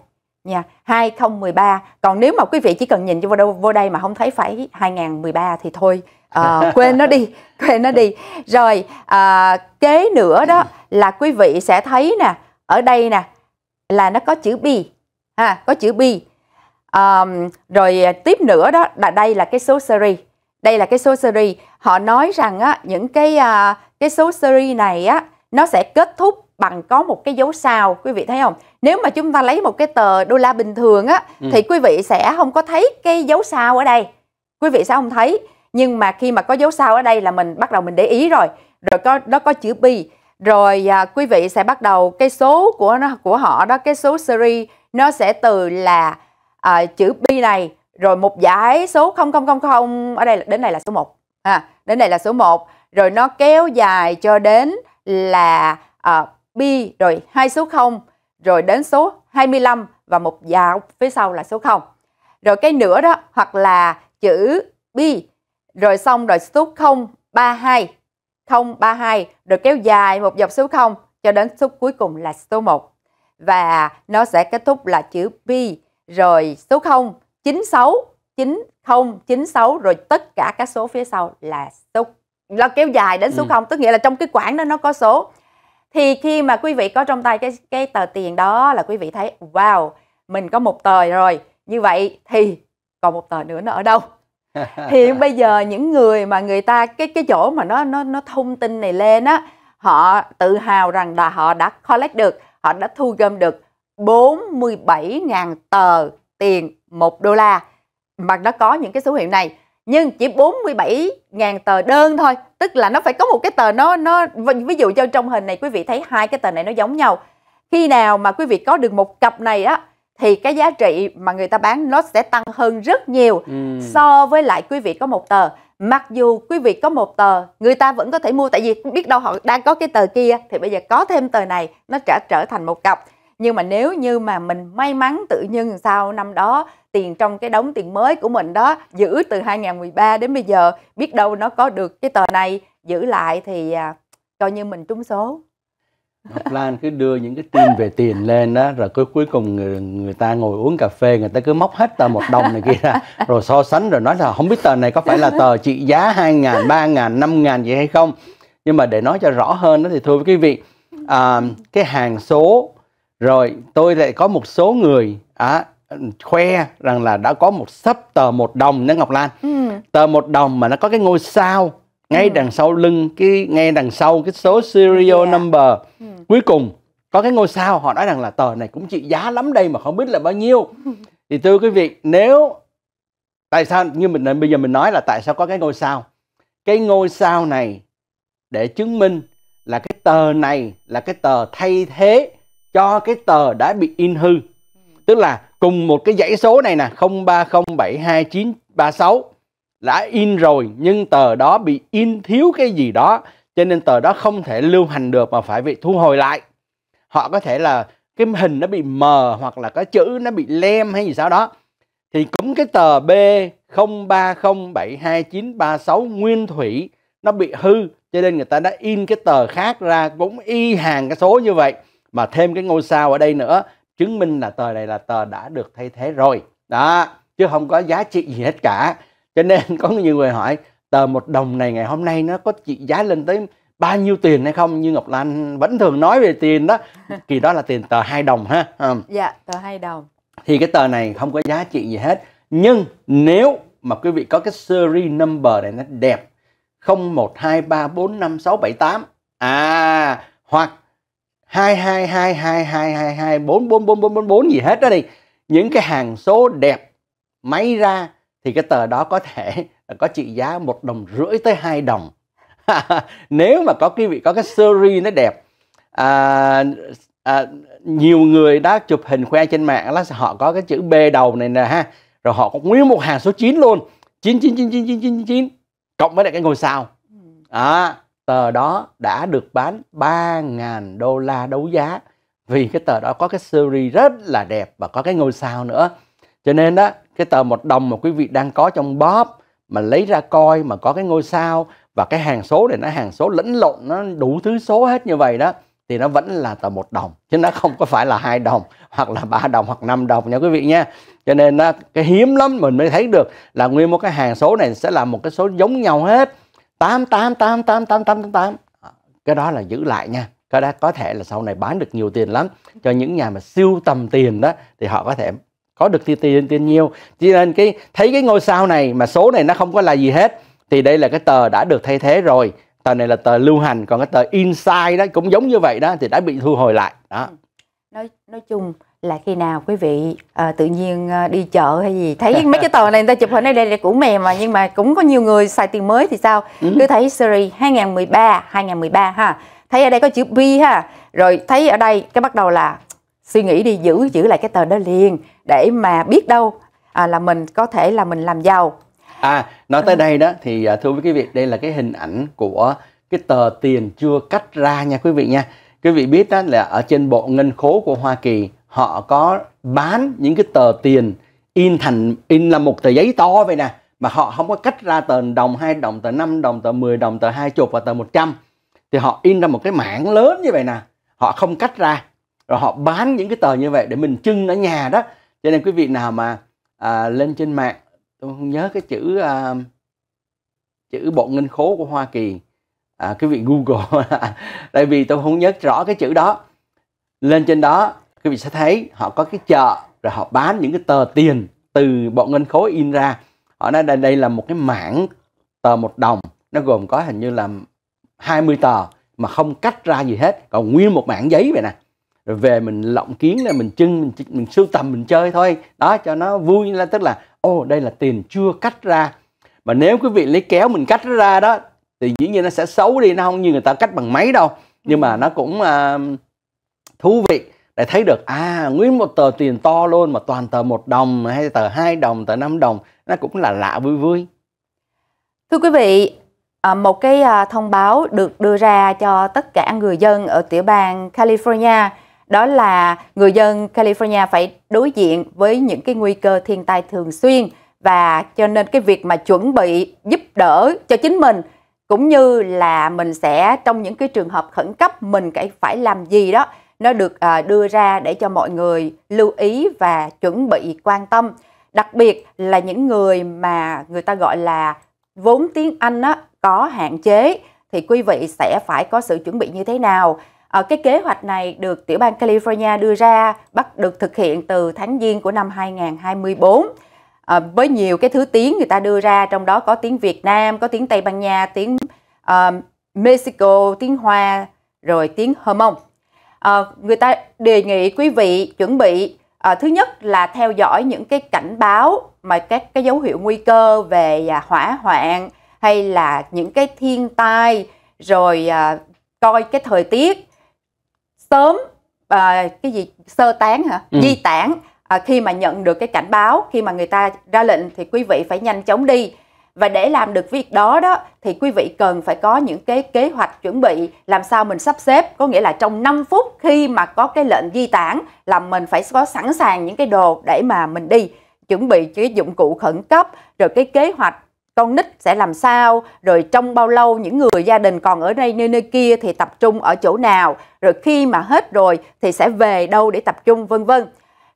nha 2013 còn nếu mà quý vị chỉ cần nhìn vô đâu vô đây mà không thấy phải 2013 thì thôi à, quên nó đi quên nó đi rồi à, kế nữa đó ừ. là quý vị sẽ thấy nè ở đây nè là nó có chữ bi ha có chữ bi um, rồi à, tiếp nữa đó là đây là cái số series đây là cái số series họ nói rằng á, những cái uh, cái số series này á nó sẽ kết thúc bằng có một cái dấu sao quý vị thấy không nếu mà chúng ta lấy một cái tờ đô la bình thường á ừ. thì quý vị sẽ không có thấy cái dấu sao ở đây quý vị sẽ không thấy nhưng mà khi mà có dấu sao ở đây là mình bắt đầu mình để ý rồi rồi có nó có chữ bi rồi à, quý vị sẽ bắt đầu cái số của nó của họ đó, cái số series nó sẽ từ là à, chữ pi này rồi một dãy số 0000 ở đây đến đây là số 1. À, đến đây là số 1 rồi nó kéo dài cho đến là à, pi rồi hai số 0 rồi đến số 25 và một dạo phía sau là số 0. Rồi cái nữa đó hoặc là chữ pi rồi xong rồi số 032 032 rồi kéo dài một dọc số 0 cho đến số cuối cùng là số 1. Và nó sẽ kết thúc là chữ B rồi số 0 96 90 96 rồi tất cả các số phía sau là số nó kéo dài đến số ừ. 0 tức nghĩa là trong cái quãng đó nó có số. Thì khi mà quý vị có trong tay cái cái tờ tiền đó là quý vị thấy wow, mình có một tờ rồi. Như vậy thì còn một tờ nữa nó ở đâu? hiện bây giờ những người mà người ta cái cái chỗ mà nó nó nó thông tin này lên á họ tự hào rằng là họ đã collect được họ đã thu gom được 47.000 tờ tiền 1 đô la mà nó có những cái số hiệu này nhưng chỉ 47.000 tờ đơn thôi tức là nó phải có một cái tờ nó nó vâng, ví dụ cho trong hình này quý vị thấy hai cái tờ này nó giống nhau khi nào mà quý vị có được một cặp này á thì cái giá trị mà người ta bán nó sẽ tăng hơn rất nhiều ừ. so với lại quý vị có một tờ mặc dù quý vị có một tờ người ta vẫn có thể mua tại vì biết đâu họ đang có cái tờ kia thì bây giờ có thêm tờ này nó trở trở thành một cặp nhưng mà nếu như mà mình may mắn tự nhiên sau năm đó tiền trong cái đống tiền mới của mình đó giữ từ 2013 đến bây giờ biết đâu nó có được cái tờ này giữ lại thì à, coi như mình trúng số Ngọc Lan cứ đưa những cái tin về tiền lên đó rồi cuối cuối cùng người, người ta ngồi uống cà phê người ta cứ móc hết tờ một đồng này kia ra rồi so sánh rồi nói là không biết tờ này có phải là tờ trị giá hai ngàn ba ngàn năm ngàn gì hay không nhưng mà để nói cho rõ hơn đó thì thưa quý vị à, cái hàng số rồi tôi lại có một số người à, khoe rằng là đã có một sấp tờ một đồng đó Ngọc Lan ừ. tờ một đồng mà nó có cái ngôi sao ngay ừ. đằng sau lưng cái ngay đằng sau cái số serial yeah. Dạ. number ừ cuối cùng có cái ngôi sao họ nói rằng là tờ này cũng trị giá lắm đây mà không biết là bao nhiêu thì thưa quý vị nếu tại sao như mình bây giờ mình nói là tại sao có cái ngôi sao cái ngôi sao này để chứng minh là cái tờ này là cái tờ thay thế cho cái tờ đã bị in hư tức là cùng một cái dãy số này nè 03072936 đã in rồi nhưng tờ đó bị in thiếu cái gì đó cho nên tờ đó không thể lưu hành được mà phải bị thu hồi lại họ có thể là cái hình nó bị mờ hoặc là cái chữ nó bị lem hay gì sao đó thì cũng cái tờ B03072936 nguyên thủy nó bị hư cho nên người ta đã in cái tờ khác ra cũng y hàng cái số như vậy mà thêm cái ngôi sao ở đây nữa chứng minh là tờ này là tờ đã được thay thế rồi đó chứ không có giá trị gì hết cả cho nên có nhiều người hỏi tờ một đồng này ngày hôm nay nó có trị giá lên tới bao nhiêu tiền hay không như Ngọc Lan vẫn thường nói về tiền đó kỳ đó là tiền tờ hai đồng ha à. dạ tờ hai đồng thì cái tờ này không có giá trị gì hết nhưng nếu mà quý vị có cái series number này nó đẹp 012345678 à hoặc 2222222444444 gì hết đó đi những cái hàng số đẹp máy ra thì cái tờ đó có thể có trị giá một đồng rưỡi tới hai đồng nếu mà có quý vị có cái series nó đẹp à, à, nhiều người đã chụp hình khoe trên mạng là họ có cái chữ B đầu này nè ha rồi họ có nguyên một hàng số 9 luôn 9999999 cộng với lại cái ngôi sao ừ. à, tờ đó đã được bán 3.000 đô la đấu giá vì cái tờ đó có cái series rất là đẹp và có cái ngôi sao nữa cho nên đó cái tờ một đồng mà quý vị đang có trong bóp mà lấy ra coi mà có cái ngôi sao và cái hàng số này nó hàng số lẫn lộn nó đủ thứ số hết như vậy đó thì nó vẫn là tờ một đồng chứ nó không có phải là hai đồng hoặc là ba đồng hoặc năm đồng nha quý vị nha cho nên nó cái hiếm lắm mình mới thấy được là nguyên một cái hàng số này sẽ là một cái số giống nhau hết tám tám tám tám tám tám tám tám ờ, cái đó là giữ lại nha cái đó có thể là sau này bán được nhiều tiền lắm cho những nhà mà siêu tầm tiền đó thì họ có thể có được tiền tiền tiền nhiều cho nên cái thấy cái ngôi sao này mà số này nó không có là gì hết thì đây là cái tờ đã được thay thế rồi tờ này là tờ lưu hành còn cái tờ inside đó cũng giống như vậy đó thì đã bị thu hồi lại đó ừ. nói nói chung là khi nào quý vị à, tự nhiên à, đi chợ hay gì thấy mấy cái tờ này người ta chụp hình đây đây cũ mềm mà nhưng mà cũng có nhiều người xài tiền mới thì sao ừ. cứ thấy series 2013 2013 ha thấy ở đây có chữ B ha rồi thấy ở đây cái bắt đầu là suy nghĩ đi giữ giữ lại cái tờ đó liền để mà biết đâu à, là mình có thể là mình làm giàu à nói tới ừ. đây đó thì à, thưa quý vị đây là cái hình ảnh của cái tờ tiền chưa cắt ra nha quý vị nha quý vị biết đó là ở trên bộ ngân khố của Hoa Kỳ họ có bán những cái tờ tiền in thành in là một tờ giấy to vậy nè mà họ không có cách ra tờ đồng hai đồng tờ 5 đồng tờ 10 đồng tờ hai chục và tờ 100 thì họ in ra một cái mảng lớn như vậy nè họ không cách ra rồi họ bán những cái tờ như vậy để mình trưng ở nhà đó cho nên quý vị nào mà à, lên trên mạng tôi không nhớ cái chữ à, chữ bộ ngân khố của Hoa Kỳ à, quý vị Google tại vì tôi không nhớ rõ cái chữ đó lên trên đó quý vị sẽ thấy họ có cái chợ rồi họ bán những cái tờ tiền từ bộ ngân khố in ra họ nói đây đây là một cái mảng tờ một đồng nó gồm có hình như là 20 tờ mà không cách ra gì hết còn nguyên một mảng giấy vậy nè rồi về mình lộng kiến là mình trưng mình mình sưu tầm mình chơi thôi đó cho nó vui là tức là ô oh, đây là tiền chưa cách ra mà nếu quý vị lấy kéo mình cách ra đó thì dĩ nhiên nó sẽ xấu đi nó không như người ta cách bằng máy đâu nhưng mà ừ. nó cũng uh, thú vị để thấy được à nguyên một tờ tiền to luôn mà toàn tờ một đồng hay tờ hai đồng tờ năm đồng nó cũng là lạ vui vui thưa quý vị à, một cái à, thông báo được đưa ra cho tất cả người dân ở tiểu bang California đó là người dân California phải đối diện với những cái nguy cơ thiên tai thường xuyên và cho nên cái việc mà chuẩn bị giúp đỡ cho chính mình cũng như là mình sẽ trong những cái trường hợp khẩn cấp mình phải làm gì đó nó được à, đưa ra để cho mọi người lưu ý và chuẩn bị quan tâm đặc biệt là những người mà người ta gọi là vốn tiếng Anh có hạn chế thì quý vị sẽ phải có sự chuẩn bị như thế nào Ờ, cái kế hoạch này được tiểu bang California đưa ra bắt được thực hiện từ tháng Giêng của năm 2024 à, ờ, với nhiều cái thứ tiếng người ta đưa ra trong đó có tiếng Việt Nam, có tiếng Tây Ban Nha, tiếng uh, Mexico, tiếng Hoa, rồi tiếng Hơ Mông. À, người ta đề nghị quý vị chuẩn bị à, thứ nhất là theo dõi những cái cảnh báo mà các cái dấu hiệu nguy cơ về à, hỏa hoạn hay là những cái thiên tai rồi à, coi cái thời tiết sớm à, cái gì sơ tán hả ừ. di tản à, khi mà nhận được cái cảnh báo khi mà người ta ra lệnh thì quý vị phải nhanh chóng đi và để làm được việc đó đó thì quý vị cần phải có những cái kế hoạch chuẩn bị làm sao mình sắp xếp có nghĩa là trong 5 phút khi mà có cái lệnh di tản là mình phải có sẵn sàng những cái đồ để mà mình đi chuẩn bị cái dụng cụ khẩn cấp rồi cái kế hoạch con nít sẽ làm sao, rồi trong bao lâu những người gia đình còn ở đây nơi nơi kia thì tập trung ở chỗ nào, rồi khi mà hết rồi thì sẽ về đâu để tập trung vân vân.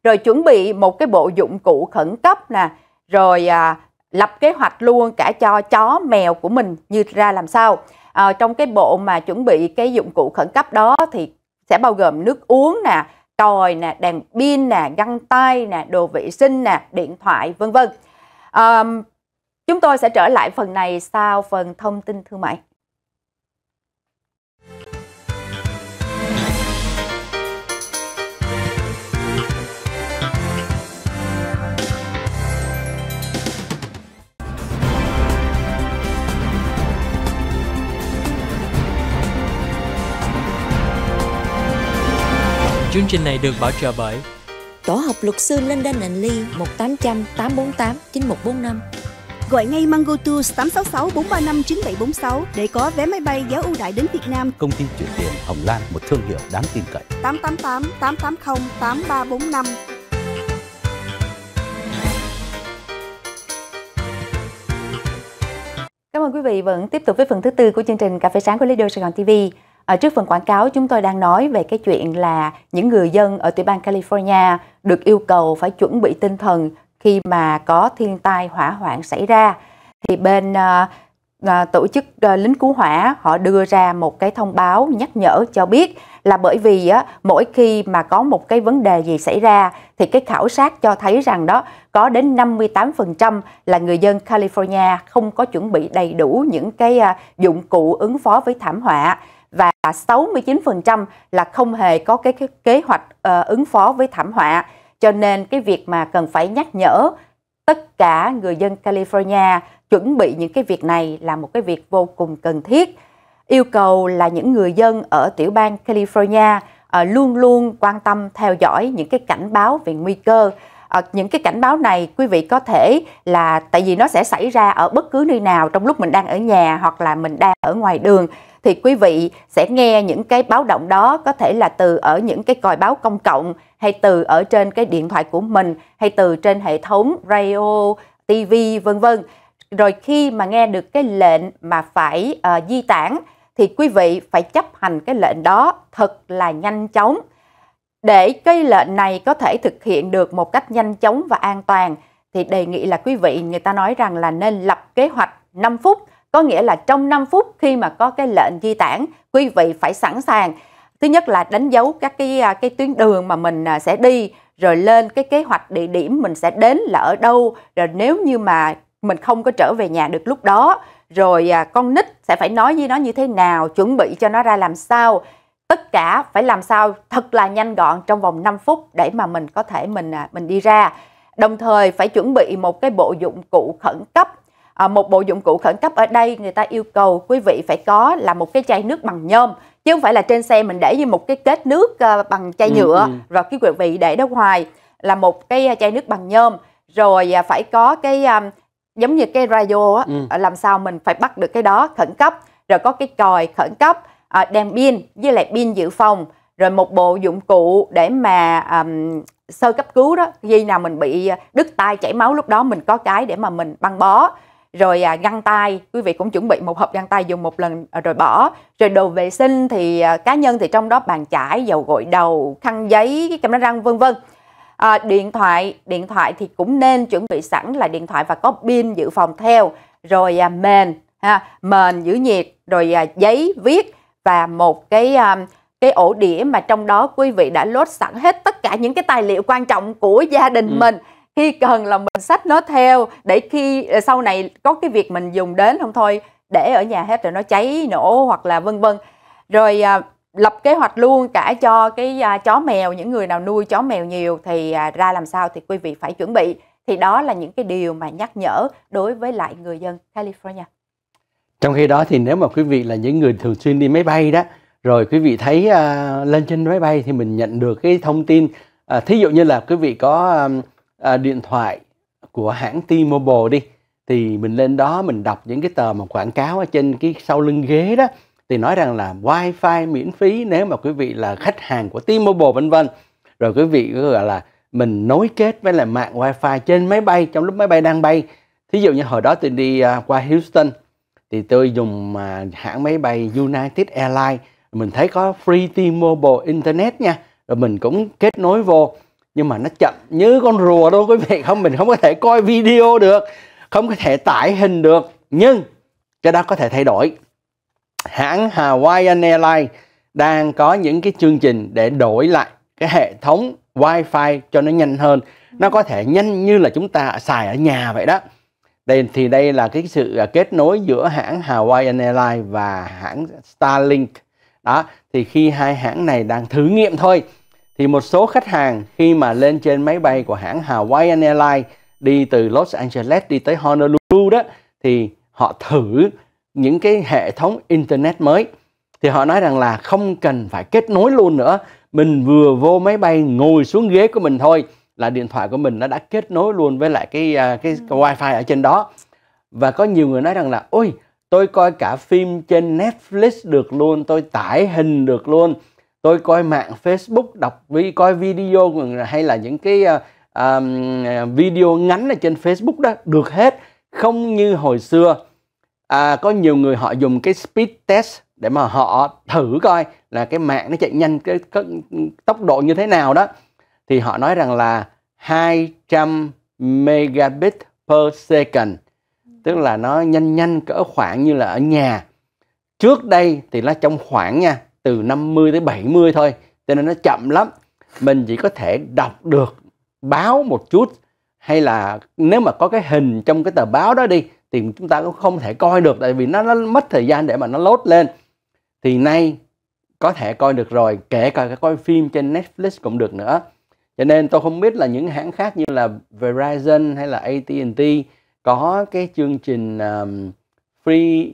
Rồi chuẩn bị một cái bộ dụng cụ khẩn cấp nè, rồi à, lập kế hoạch luôn cả cho chó mèo của mình như ra làm sao. À, trong cái bộ mà chuẩn bị cái dụng cụ khẩn cấp đó thì sẽ bao gồm nước uống nè, còi nè, đèn pin nè, găng tay nè, đồ vệ sinh nè, điện thoại vân vân. À, Chúng tôi sẽ trở lại phần này sau phần thông tin thương mại. Chương trình này được bảo trợ bởi Tổ hợp luật sư Linda Lee 1800 848 9145 Gọi ngay Mango Tours 866 435 9746 để có vé máy bay giá ưu đãi đến Việt Nam. Công ty chuyển tiền Hồng Lan, một thương hiệu đáng tin cậy. 888 880 8345 Cảm ơn quý vị vẫn tiếp tục với phần thứ tư của chương trình Cà phê sáng của Lido Sài Gòn TV. Ở trước phần quảng cáo chúng tôi đang nói về cái chuyện là những người dân ở tiểu bang California được yêu cầu phải chuẩn bị tinh thần khi mà có thiên tai hỏa hoạn xảy ra thì bên uh, à, tổ chức à, lính cứu hỏa họ đưa ra một cái thông báo nhắc nhở cho biết là bởi vì á, mỗi khi mà có một cái vấn đề gì xảy ra thì cái khảo sát cho thấy rằng đó có đến 58% là người dân California không có chuẩn bị đầy đủ những cái à, dụng cụ ứng phó với thảm họa và 69% là không hề có cái, cái kế hoạch à, ứng phó với thảm họa cho nên cái việc mà cần phải nhắc nhở tất cả người dân California chuẩn bị những cái việc này là một cái việc vô cùng cần thiết. Yêu cầu là những người dân ở tiểu bang California à, luôn luôn quan tâm theo dõi những cái cảnh báo về nguy cơ. À, những cái cảnh báo này quý vị có thể là tại vì nó sẽ xảy ra ở bất cứ nơi nào trong lúc mình đang ở nhà hoặc là mình đang ở ngoài đường thì quý vị sẽ nghe những cái báo động đó có thể là từ ở những cái còi báo công cộng hay từ ở trên cái điện thoại của mình hay từ trên hệ thống radio, TV vân vân. Rồi khi mà nghe được cái lệnh mà phải uh, di tản thì quý vị phải chấp hành cái lệnh đó thật là nhanh chóng. Để cái lệnh này có thể thực hiện được một cách nhanh chóng và an toàn thì đề nghị là quý vị người ta nói rằng là nên lập kế hoạch 5 phút có nghĩa là trong 5 phút khi mà có cái lệnh di tản, quý vị phải sẵn sàng. Thứ nhất là đánh dấu các cái à, cái tuyến đường mà mình à, sẽ đi, rồi lên cái kế hoạch địa điểm mình sẽ đến là ở đâu, rồi nếu như mà mình không có trở về nhà được lúc đó, rồi à, con nít sẽ phải nói với nó như thế nào, chuẩn bị cho nó ra làm sao. Tất cả phải làm sao thật là nhanh gọn trong vòng 5 phút để mà mình có thể mình mình đi ra. Đồng thời phải chuẩn bị một cái bộ dụng cụ khẩn cấp à, một bộ dụng cụ khẩn cấp ở đây người ta yêu cầu quý vị phải có là một cái chai nước bằng nhôm chứ không phải là trên xe mình để như một cái kết nước à, bằng chai ừ, nhựa ừ. rồi cái quý vị để đó hoài là một cái chai nước bằng nhôm rồi à, phải có cái à, giống như cái radio á ừ. Ờ, làm sao mình phải bắt được cái đó khẩn cấp rồi có cái còi khẩn cấp à, đèn pin với lại pin dự phòng rồi một bộ dụng cụ để mà um, sơ cấp cứu đó khi nào mình bị à, đứt tay chảy máu lúc đó mình có cái để mà mình băng bó rồi à, găng tay quý vị cũng chuẩn bị một hộp găng tay dùng một lần à, rồi bỏ rồi đồ vệ sinh thì à, cá nhân thì trong đó bàn chải dầu gội đầu khăn giấy kem đánh răng vân vân à, điện thoại điện thoại thì cũng nên chuẩn bị sẵn là điện thoại và có pin dự phòng theo rồi à, mền ha mền giữ nhiệt rồi à, giấy viết và một cái à, cái ổ đĩa mà trong đó quý vị đã lốt sẵn hết tất cả những cái tài liệu quan trọng của gia đình ừ. mình khi cần là mình sách nó theo để khi ờ, sau này có cái việc mình dùng đến không thôi để ở nhà hết rồi nó cháy nổ hoặc là vân vân rồi à, lập kế hoạch luôn cả cho cái à, chó mèo những người nào nuôi chó mèo nhiều thì à, ra làm sao thì quý vị phải chuẩn bị thì đó là những cái điều mà nhắc nhở đối với lại người dân California trong khi đó thì nếu mà quý vị là những người thường xuyên đi máy bay đó rồi quý vị thấy uh, lên trên máy bay thì mình nhận được cái thông tin uh, thí dụ như là quý vị có uh, À, điện thoại của hãng T-Mobile đi thì mình lên đó mình đọc những cái tờ mà quảng cáo ở trên cái sau lưng ghế đó thì nói rằng là wifi miễn phí nếu mà quý vị là khách hàng của T-Mobile vân vân rồi quý vị gọi là mình nối kết với lại mạng wifi trên máy bay trong lúc máy bay đang bay thí dụ như hồi đó tôi đi à, qua Houston thì tôi dùng à, hãng máy bay United Airlines mình thấy có free T-Mobile internet nha rồi mình cũng kết nối vô nhưng mà nó chậm như con rùa đâu quý vị không mình không có thể coi video được không có thể tải hình được nhưng cái đó có thể thay đổi hãng Hawaiian Airlines đang có những cái chương trình để đổi lại cái hệ thống wifi cho nó nhanh hơn nó có thể nhanh như là chúng ta xài ở nhà vậy đó đây thì đây là cái sự kết nối giữa hãng Hawaiian Airlines và hãng Starlink đó thì khi hai hãng này đang thử nghiệm thôi thì một số khách hàng khi mà lên trên máy bay của hãng Hawaiian Airlines đi từ Los Angeles đi tới Honolulu đó thì họ thử những cái hệ thống internet mới thì họ nói rằng là không cần phải kết nối luôn nữa mình vừa vô máy bay ngồi xuống ghế của mình thôi là điện thoại của mình nó đã kết nối luôn với lại cái à, cái, ừ. wifi ở trên đó và có nhiều người nói rằng là ôi tôi coi cả phim trên Netflix được luôn tôi tải hình được luôn tôi coi mạng Facebook đọc vi coi video hay là những cái uh, uh, video ngắn ở trên Facebook đó được hết không như hồi xưa à, có nhiều người họ dùng cái speed test để mà họ thử coi là cái mạng nó chạy nhanh cái, cái tốc độ như thế nào đó thì họ nói rằng là 200 megabit per second tức là nó nhanh nhanh cỡ khoảng như là ở nhà trước đây thì nó trong khoảng nha từ 50 tới 70 thôi cho nên nó chậm lắm mình chỉ có thể đọc được báo một chút hay là nếu mà có cái hình trong cái tờ báo đó đi thì chúng ta cũng không thể coi được tại vì nó, nó mất thời gian để mà nó lốt lên thì nay có thể coi được rồi kể cả cái coi phim trên Netflix cũng được nữa cho nên tôi không biết là những hãng khác như là Verizon hay là AT&T có cái chương trình um, free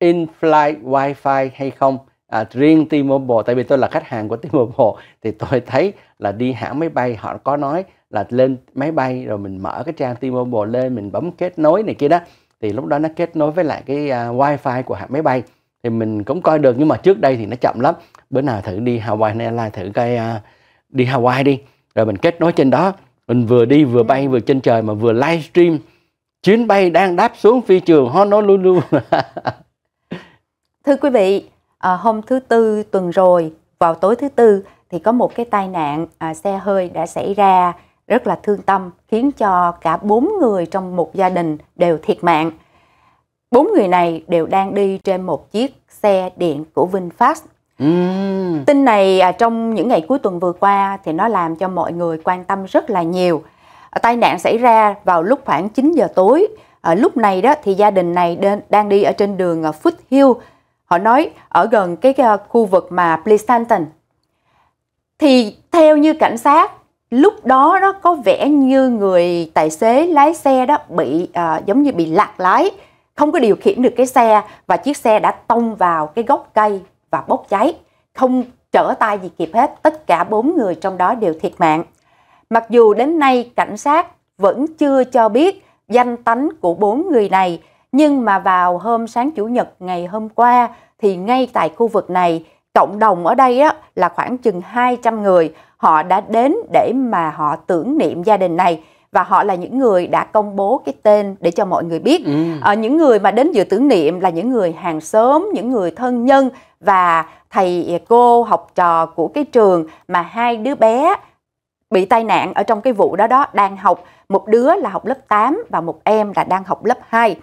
in-flight Wi-Fi hay không à, riêng T-Mobile tại vì tôi là khách hàng của T-Mobile thì tôi thấy là đi hãng máy bay họ có nói là lên máy bay rồi mình mở cái trang T-Mobile lên mình bấm kết nối này kia đó thì lúc đó nó kết nối với lại cái uh, wifi của hãng máy bay thì mình cũng coi được nhưng mà trước đây thì nó chậm lắm bữa nào thử đi Hawaii Airlines thử coi uh, đi Hawaii đi rồi mình kết nối trên đó mình vừa đi vừa bay vừa trên trời mà vừa livestream chuyến bay đang đáp xuống phi trường Honolulu thưa quý vị à, hôm thứ tư tuần rồi vào tối thứ tư thì có một cái tai nạn à, xe hơi đã xảy ra rất là thương tâm khiến cho cả bốn người trong một gia đình đều thiệt mạng. Bốn người này đều đang đi trên một chiếc xe điện của VinFast. Uhm. Tin này à, trong những ngày cuối tuần vừa qua thì nó làm cho mọi người quan tâm rất là nhiều. À, tai nạn xảy ra vào lúc khoảng 9 giờ tối. À, lúc này đó thì gia đình này đang đi ở trên đường à, Foothill Họ nói ở gần cái ờ, khu vực mà Pleasanton. Thì theo như cảnh sát, lúc đó nó có vẻ như người tài xế lái xe đó bị à, giống như bị lạc lái, không có điều khiển được cái xe và chiếc xe đã tông vào cái gốc cây và bốc cháy, không trở tay gì kịp hết, tất cả bốn người trong đó đều thiệt mạng. Mặc dù đến nay cảnh sát vẫn chưa cho biết danh tánh của bốn người này nhưng mà vào hôm sáng Chủ nhật ngày hôm qua thì ngay tại khu vực này, cộng đồng ở đây á, là khoảng chừng 200 người. Họ đã đến để mà họ tưởng niệm gia đình này và họ là những người đã công bố cái tên để cho mọi người biết. Ừ. À, những người mà đến dự tưởng niệm là những người hàng xóm, những người thân nhân và thầy à, cô học trò của cái trường mà hai đứa bé bị tai nạn ở trong cái vụ đó đó đang học, một đứa là học lớp 8 và một em là đang học lớp 2.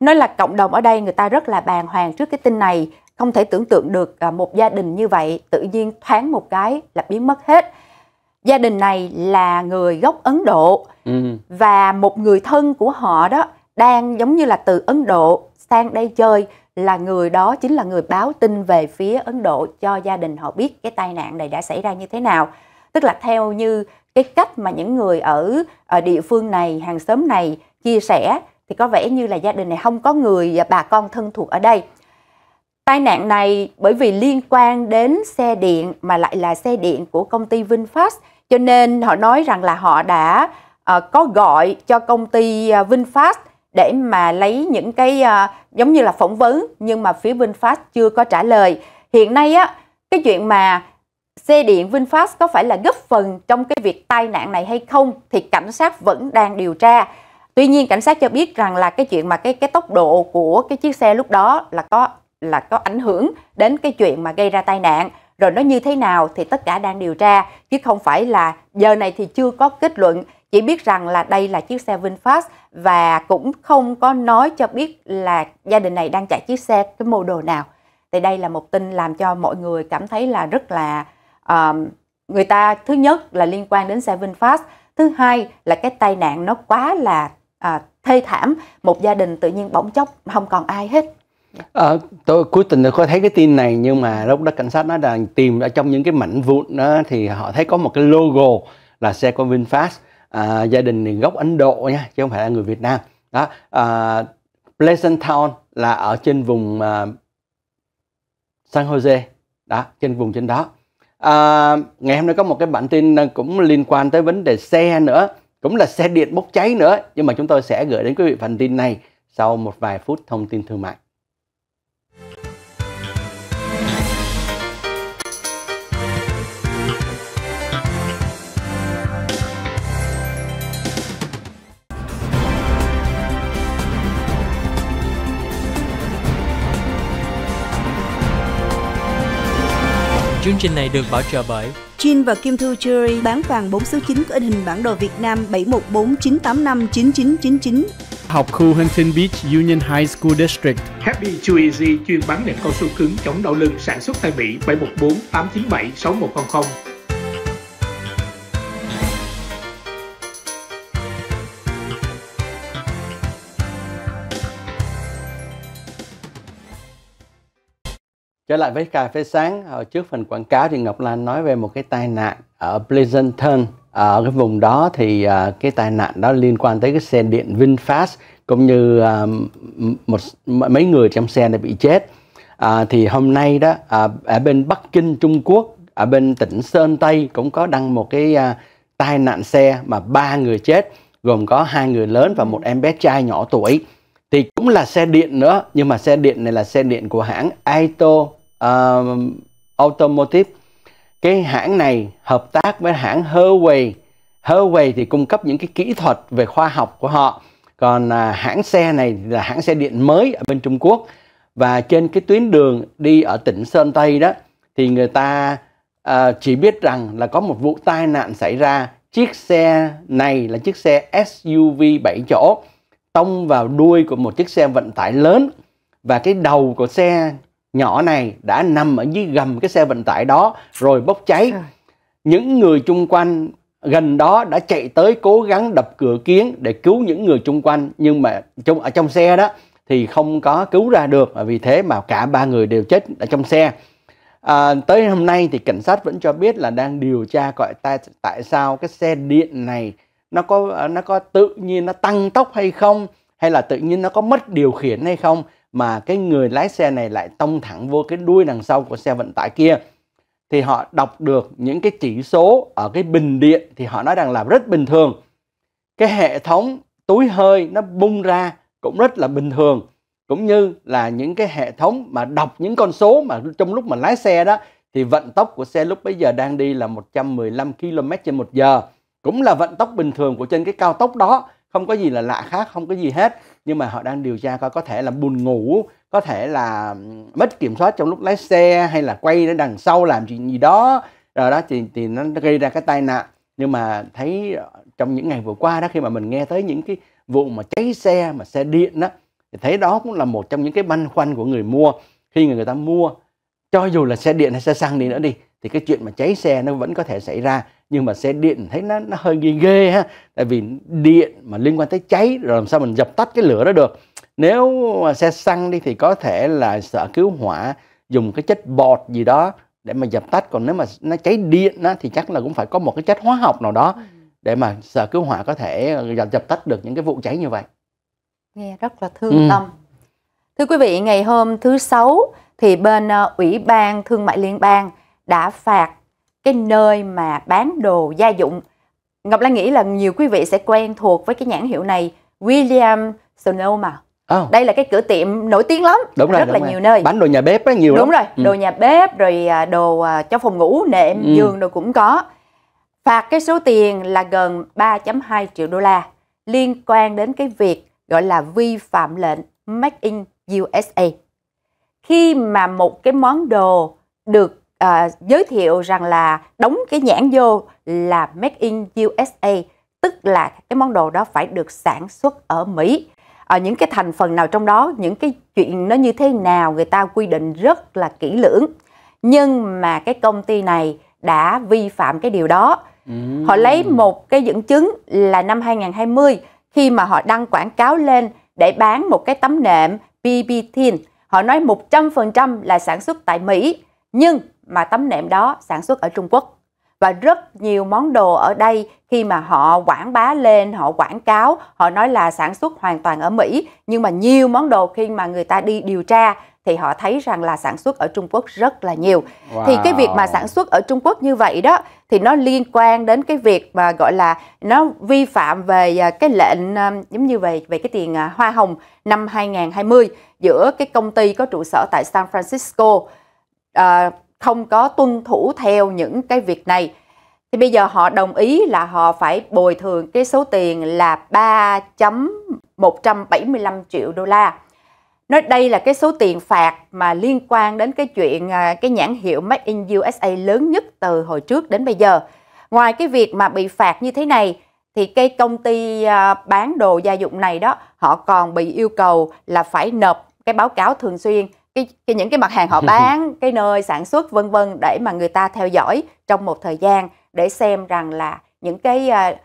Nói là cộng đồng ở đây người ta rất là bàng hoàng trước cái tin này, không thể tưởng tượng được à, một gia đình như vậy tự nhiên thoáng một cái là biến mất hết. Gia đình này là người gốc Ấn Độ ừ. và một người thân của họ đó đang giống như là từ Ấn Độ sang đây chơi là người đó chính là người báo tin về phía Ấn Độ cho gia đình họ biết cái tai nạn này đã xảy ra như thế nào. Tức là theo như cái cách mà những người ở, ở địa phương này, hàng xóm này chia sẻ thì có vẻ như là gia đình này không có người bà con thân thuộc ở đây. Tai nạn này bởi vì liên quan đến xe điện mà lại là xe điện của công ty VinFast cho nên họ nói rằng là họ đã uh, có gọi cho công ty uh, VinFast để mà lấy những cái uh, giống như là phỏng vấn nhưng mà phía VinFast chưa có trả lời. Hiện nay á cái chuyện mà xe điện VinFast có phải là góp phần trong cái việc tai nạn này hay không thì cảnh sát vẫn đang điều tra. Tuy nhiên cảnh sát cho biết rằng là cái chuyện mà cái cái tốc độ của cái chiếc xe lúc đó là có là có ảnh hưởng đến cái chuyện mà gây ra tai nạn rồi nó như thế nào thì tất cả đang điều tra chứ không phải là giờ này thì chưa có kết luận chỉ biết rằng là đây là chiếc xe VinFast và cũng không có nói cho biết là gia đình này đang chạy chiếc xe cái mô đồ nào thì đây là một tin làm cho mọi người cảm thấy là rất là uh, người ta thứ nhất là liên quan đến xe VinFast thứ hai là cái tai nạn nó quá là à, thê thảm một gia đình tự nhiên bỗng chốc không còn ai hết À, tôi cuối tuần tôi có thấy cái tin này nhưng mà lúc đó cảnh sát nói là tìm ở trong những cái mảnh vụn đó thì họ thấy có một cái logo là xe của VinFast à, gia đình thì gốc Ấn Độ nha chứ không phải là người Việt Nam đó à, Pleasant Town là ở trên vùng à, San Jose đó trên vùng trên đó à, ngày hôm nay có một cái bản tin à, cũng liên quan tới vấn đề xe nữa cũng là xe điện bốc cháy nữa nhưng mà chúng tôi sẽ gửi đến quý vị phần tin này sau một vài phút thông tin thương mại Chương trình này được bảo trợ bởi Jin và Kim Thu Jewelry bán vàng 4 số 9 có in hình bản đồ Việt Nam 7149859999. Học khu Huntington Beach Union High School District. Happy Too Easy chuyên bán nệm cao su cứng chống đau lưng sản xuất tại Mỹ 714 897 6100. Trở lại với cà phê sáng, ở ờ, trước phần quảng cáo thì Ngọc Lan nói về một cái tai nạn ở Pleasanton. Ờ, ở cái vùng đó thì ờ, cái tai nạn đó liên quan tới cái xe điện VinFast cũng như một mấy người trong xe đã bị chết. À, thì hôm nay đó ở bên Bắc Kinh Trung Quốc ở bên tỉnh Sơn Tây cũng có đăng một cái tai nạn xe mà ba người chết gồm có hai người lớn và một em bé trai nhỏ tuổi thì cũng là xe điện nữa nhưng mà xe điện này là xe điện của hãng Aito uh, Automotive cái hãng này hợp tác với hãng Huawei Huawei thì cung cấp những cái kỹ thuật về khoa học của họ còn à, hãng xe này là hãng xe điện mới ở bên Trung Quốc và trên cái tuyến đường đi ở tỉnh Sơn Tây đó thì người ta à, chỉ biết rằng là có một vụ tai nạn xảy ra chiếc xe này là chiếc xe SUV 7 chỗ tông vào đuôi của một chiếc xe vận tải lớn và cái đầu của xe nhỏ này đã nằm ở dưới gầm cái xe vận tải đó rồi bốc cháy. Những người chung quanh gần đó đã chạy tới cố gắng đập cửa kiến để cứu những người chung quanh nhưng mà trong ở trong xe đó thì không có cứu ra được và vì thế mà cả ba người đều chết ở trong xe. À, tới hôm nay thì cảnh sát vẫn cho biết là đang điều tra gọi tại tại sao cái xe điện này nó có nó có tự nhiên nó tăng tốc hay không hay là tự nhiên nó có mất điều khiển hay không mà cái người lái xe này lại tông thẳng vô cái đuôi đằng sau của xe vận tải kia thì họ đọc được những cái chỉ số ở cái bình điện thì họ nói rằng là rất bình thường cái hệ thống túi hơi nó bung ra cũng rất là bình thường cũng như là những cái hệ thống mà đọc những con số mà trong lúc mà lái xe đó thì vận tốc của xe lúc bấy giờ đang đi là 115 km trên một giờ cũng là vận tốc bình thường của trên cái cao tốc đó không có gì là lạ khác không có gì hết nhưng mà họ đang điều tra coi có thể là buồn ngủ có thể là mất kiểm soát trong lúc lái xe hay là quay đến đằng sau làm chuyện gì đó rồi đó thì thì nó gây ra cái tai nạn nhưng mà thấy ờ, trong những ngày vừa qua đó khi mà mình nghe tới những cái vụ mà cháy xe mà xe điện đó thì thấy đó cũng là một trong những cái băn khoăn của người mua khi người, người ta mua cho dù là xe điện hay xe xăng đi nữa đi thì cái chuyện mà cháy xe nó vẫn có thể xảy ra nhưng mà xe điện thấy nó nó hơi nghi ghê ha tại vì điện mà liên quan tới cháy rồi làm sao mình dập tắt cái lửa đó được nếu mà xe xăng đi thì có thể là sợ cứu hỏa dùng cái chất bọt gì đó để mà dập tắt còn nếu mà nó cháy điện á, thì chắc là cũng phải có một cái chất hóa học nào đó ừ. để mà sở cứu hỏa có thể ờ, dập tắt được những cái vụ cháy như vậy nghe rất là thương ừ. tâm thưa quý vị ngày hôm thứ sáu thì bên ờ, ủy ban thương mại liên bang đã phạt cái nơi mà bán đồ gia dụng. Ngọc Lan nghĩ là nhiều quý vị sẽ quen thuộc với cái nhãn hiệu này William Sonoma. Oh. Đây là cái cửa tiệm nổi tiếng lắm, đúng rồi, rất đúng là rồi. nhiều nơi. Bán đồ nhà bếp rất nhiều đúng lắm. rồi, ừ. đồ nhà bếp rồi à, đồ à, cho phòng ngủ, nệm, ừ. giường đồ cũng có. Phạt cái số tiền là gần 3.2 triệu đô la liên quan đến cái việc gọi là vi phạm lệnh Make in USA. Khi mà một cái món đồ được uh, giới thiệu rằng là đóng cái nhãn vô là Made in USA tức là cái món đồ đó phải được sản xuất ở Mỹ à, những cái thành phần nào trong đó những cái chuyện nó như thế nào người ta quy định rất là kỹ lưỡng nhưng mà cái công ty này đã vi phạm cái điều đó ừ. họ lấy một cái dẫn chứng là năm 2020 khi mà họ đăng quảng cáo lên để bán một cái tấm nệm BB Teen họ nói 100% là sản xuất tại Mỹ nhưng mà tấm nệm đó sản xuất ở Trung Quốc. Và rất nhiều món đồ ở đây khi mà họ quảng bá lên, họ quảng cáo, họ nói là sản xuất hoàn toàn ở Mỹ. Nhưng mà nhiều món đồ khi mà người ta đi điều tra thì họ thấy rằng là sản xuất ở Trung Quốc rất là nhiều. Wow. Thì cái việc mà sản xuất ở Trung Quốc như vậy đó thì nó liên quan đến cái việc mà gọi là nó vi phạm về à, cái lệnh à, giống như về về cái tiền à, hoa hồng năm 2020 giữa cái công ty có trụ sở tại San Francisco uh, không có tuân thủ theo những cái việc này thì bây giờ họ đồng ý là họ phải bồi thường cái số tiền là 3.175 triệu đô la. Nói đây là cái số tiền phạt mà liên quan đến cái chuyện à, cái nhãn hiệu Made in USA lớn nhất từ hồi trước đến bây giờ. Ngoài cái việc mà bị phạt như thế này thì cái công ty à, bán đồ gia dụng này đó họ còn bị yêu cầu là phải nộp cái báo cáo thường xuyên cái, cái những cái mặt hàng họ bán cái nơi sản xuất vân vân để mà người ta theo dõi trong một thời gian để xem rằng là những cái uh,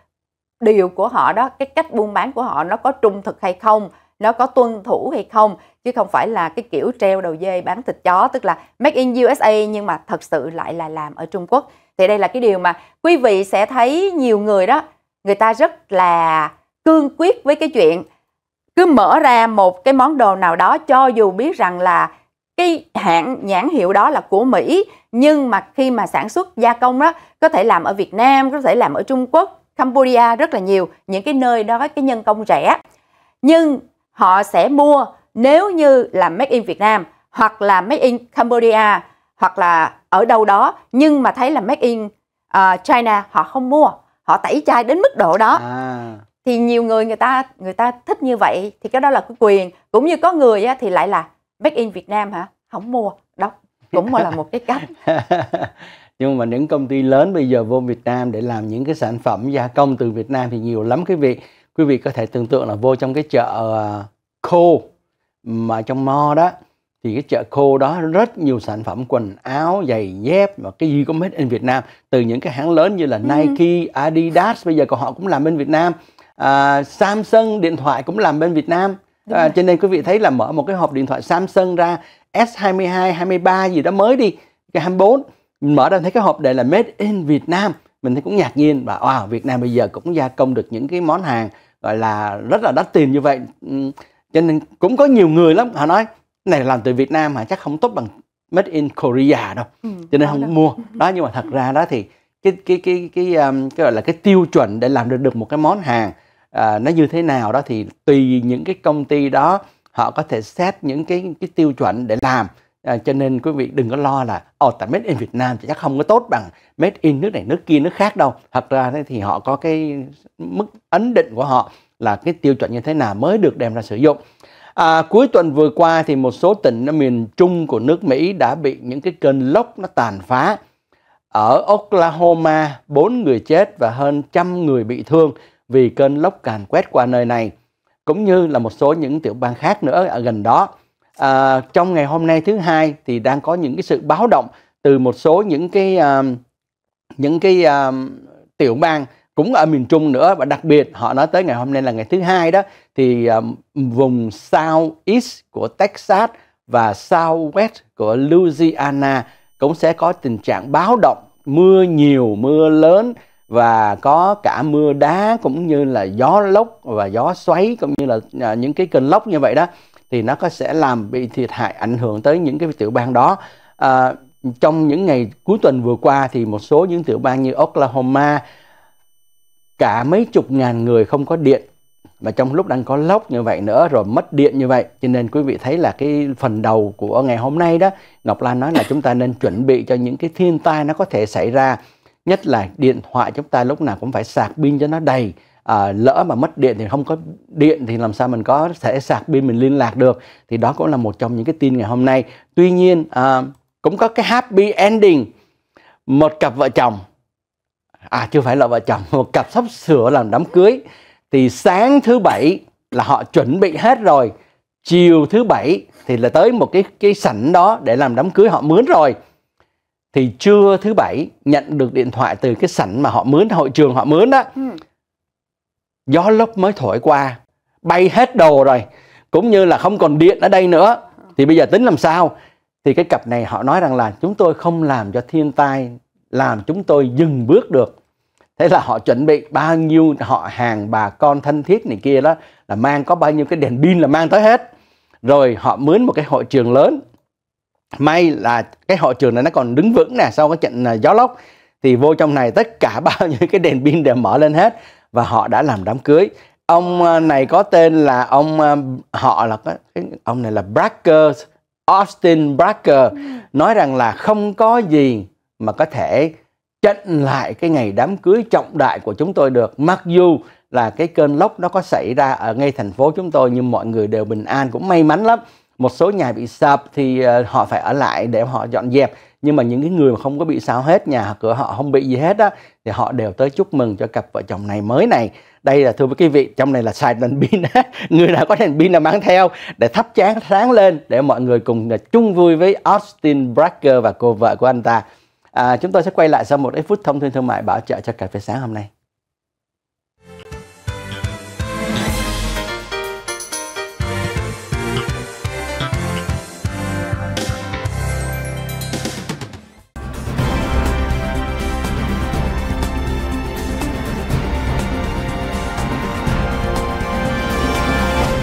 điều của họ đó cái cách buôn bán của họ nó có trung thực hay không nó có tuân thủ hay không chứ không phải là cái kiểu treo đầu dê bán thịt chó tức là make in USA nhưng mà thật sự lại là làm ở Trung Quốc thì đây là cái điều mà quý vị sẽ thấy nhiều người đó người ta rất là cương quyết với cái chuyện cứ mở ra một cái món đồ nào đó cho dù biết rằng là cái hãng nhãn hiệu đó là của Mỹ nhưng mà khi mà sản xuất gia công đó có thể làm ở Việt Nam, có thể làm ở Trung Quốc, Cambodia rất là nhiều những cái nơi đó cái nhân công rẻ. Nhưng họ sẽ mua nếu như là made in Việt Nam hoặc là made in Cambodia hoặc là ở đâu đó nhưng mà thấy là made in uh, China họ không mua, họ tẩy chay đến mức độ đó. À thì nhiều người người ta người ta thích như vậy thì cái đó là cái quyền cũng như có người á, thì lại là Back in Việt Nam hả không mua đó cũng là một cái cách nhưng mà những công ty lớn bây giờ vô Việt Nam để làm những cái sản phẩm gia công từ Việt Nam thì nhiều lắm quý vị quý vị có thể tưởng tượng là vô trong cái chợ à, khô mà trong mo đó thì cái chợ khô đó rất nhiều sản phẩm quần áo giày dép và cái gì có made in Việt Nam từ những cái hãng lớn như là ừ. Nike, Adidas bây giờ còn họ cũng làm bên Việt Nam, à, Samsung điện thoại cũng làm bên Việt Nam à, cho nên quý vị thấy là mở một cái hộp điện thoại Samsung ra S22, 23 gì đó mới đi cái 24 mình mở ra thấy cái hộp đề là made in Việt Nam mình thấy cũng ngạc nhiên và wow Việt Nam bây giờ cũng gia công được những cái món hàng gọi là rất là đắt tiền như vậy cho nên cũng có nhiều người lắm họ nói này làm từ Việt Nam mà chắc không tốt bằng made in Korea đâu ừ, cho nên không mua đó nhưng mà thật ra đó thì cái cái cái cái cái, um, cái gọi là cái tiêu chuẩn để làm được được một cái món hàng à, nó như thế nào đó thì tùy những cái công ty đó họ có thể xét những cái cái tiêu chuẩn để làm à, cho nên quý vị đừng có lo là ồ oh, tại made in Việt Nam thì chắc không có tốt bằng made in nước này nước kia nước khác đâu thật ra thì họ có cái mức ấn định của họ là cái tiêu chuẩn như thế nào mới được đem ra sử dụng À, cuối tuần vừa qua thì một số tỉnh ở miền trung của nước Mỹ đã bị những cái cơn lốc nó tàn phá. Ở Oklahoma, 4 người chết và hơn trăm người bị thương vì cơn lốc càn quét qua nơi này cũng như là một số những tiểu bang khác nữa ở gần đó. À, trong ngày hôm nay thứ hai thì đang có những cái sự báo động từ một số những cái uh, những cái uh, tiểu bang cũng ở miền Trung nữa và đặc biệt họ nói tới ngày hôm nay là ngày thứ hai đó thì uh, vùng South East của Texas và west của Louisiana cũng sẽ có tình trạng báo động mưa nhiều mưa lớn và có cả mưa đá cũng như là gió lốc và gió xoáy cũng như là à, những cái cơn lốc như vậy đó thì nó có sẽ làm bị thiệt hại ảnh hưởng tới những cái tiểu bang đó à, trong những ngày cuối tuần vừa qua thì một số những tiểu bang như Oklahoma cả mấy chục ngàn người không có điện mà trong lúc đang có lốc như vậy nữa rồi mất điện như vậy cho nên quý vị thấy là cái phần đầu của ngày hôm nay đó Ngọc Lan nói là chúng ta nên chuẩn bị cho những cái thiên tai nó có thể xảy ra nhất là điện thoại chúng ta lúc nào cũng phải sạc pin cho nó đầy à, lỡ mà mất điện thì không có điện thì làm sao mình có thể sạc pin mình liên lạc được thì đó cũng là một trong những cái tin ngày hôm nay tuy nhiên à, cũng có cái happy ending một cặp vợ chồng à chưa phải là vợ chồng một cặp sắp sửa làm đám cưới thì sáng thứ bảy là họ chuẩn bị hết rồi chiều thứ bảy thì là tới một cái cái sảnh đó để làm đám cưới họ mướn rồi thì trưa thứ bảy nhận được điện thoại từ cái sảnh mà họ mướn hội trường họ mướn đó ừ. gió lốc mới thổi qua bay hết đồ rồi cũng như là không còn điện ở đây nữa thì bây giờ tính làm sao thì cái cặp này họ nói rằng là chúng tôi không làm cho thiên tai làm chúng tôi dừng bước được thế là họ chuẩn bị bao nhiêu họ hàng bà con thân thiết này kia đó là mang có bao nhiêu cái đèn pin là mang tới hết rồi họ mướn một cái hội trường lớn may là cái hội trường này nó còn đứng vững nè sau cái trận à, gió lốc thì vô trong này tất cả bao nhiêu cái đèn pin đều mở lên hết và họ đã làm đám cưới ông à, này có tên là ông à, họ là cái ông này là Bracker Austin Bracker nói rằng là không có gì mà có thể chặn lại cái ngày đám cưới trọng đại của chúng tôi được mặc dù là cái cơn lốc nó có xảy ra ở ngay thành phố chúng tôi nhưng mọi người đều bình an cũng may mắn lắm một số nhà bị sập thì ờ, họ phải ở lại để họ dọn dẹp nhưng mà những cái người mà không có bị sao hết nhà cửa họ không bị gì hết á thì họ đều tới chúc mừng cho cặp vợ chồng này mới này đây là thưa quý vị trong này là xài đèn pin người nào có đèn pin là mang theo để thắp chán sáng lên để mọi người cùng chung vui với Austin Bracker và cô vợ của anh ta à, chúng tôi sẽ quay lại sau một ít phút thông tin thương mại bảo trợ cho cà phê sáng hôm nay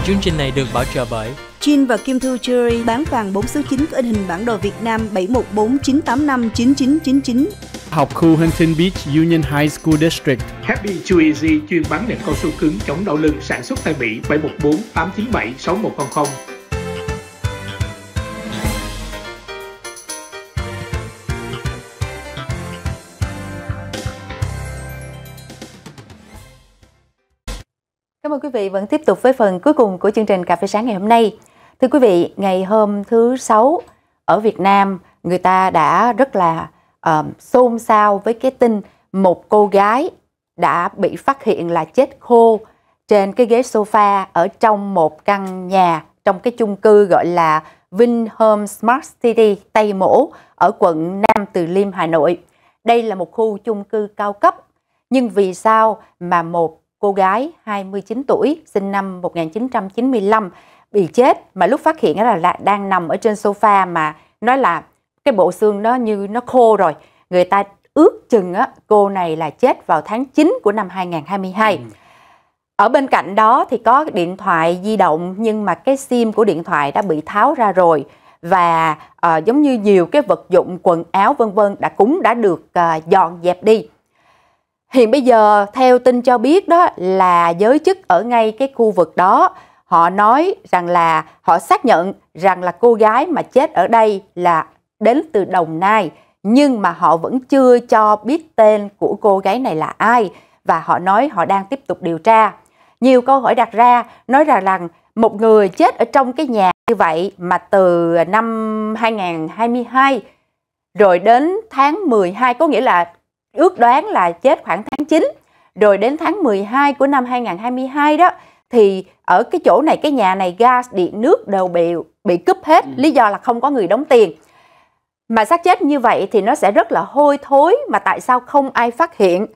Chương trình này được bảo trợ bởi Jin và Kim Thư Jewelry bán vàng 4 số 9 có in hình bản đồ Việt Nam 7149859999. Học khu Huntington Beach Union High School District. Happy Too Easy chuyên bán nệm cao su cứng chống đau lưng sản xuất tại Mỹ 714 897 6100. Cảm ơn quý vị vẫn tiếp tục với phần cuối cùng của chương trình Cà phê sáng ngày hôm nay. Thưa quý vị, ngày hôm thứ Sáu ở Việt Nam, người ta đã rất là uh, xôn xao với cái tin một cô gái đã bị phát hiện là chết khô trên cái ghế sofa ở trong một căn nhà trong cái chung cư gọi là Vinhome Smart City Tây Mỗ ở quận Nam Từ Liêm, Hà Nội. Đây là một khu chung cư cao cấp, nhưng vì sao mà một cô gái 29 tuổi, sinh năm 1995, bị chết mà lúc phát hiện là, là đang nằm ở trên sofa mà nói là cái bộ xương nó như nó khô rồi. Người ta ước chừng á, cô này là chết vào tháng 9 của năm 2022. Ừ. Ở bên cạnh đó thì có điện thoại di động nhưng mà cái sim của điện thoại đã bị tháo ra rồi và uh, giống như nhiều cái vật dụng quần áo vân vân đã cũng đã được uh, dọn dẹp đi. Hiện bây giờ theo tin cho biết đó là giới chức ở ngay cái khu vực đó họ nói rằng là họ xác nhận rằng là cô gái mà chết ở đây là đến từ Đồng Nai nhưng mà họ vẫn chưa cho biết tên của cô gái này là ai và họ nói họ đang tiếp tục điều tra. Nhiều câu hỏi đặt ra nói rằng rằng một người chết ở trong cái nhà như vậy mà từ năm 2022 rồi đến tháng 12 có nghĩa là ước đoán là chết khoảng tháng 9 rồi đến tháng 12 của năm 2022 đó thì ở cái chỗ này cái nhà này gas điện nước đều bị bị cúp hết ừ. lý do là không có người đóng tiền mà xác chết như vậy thì nó sẽ rất là hôi thối mà tại sao không ai phát hiện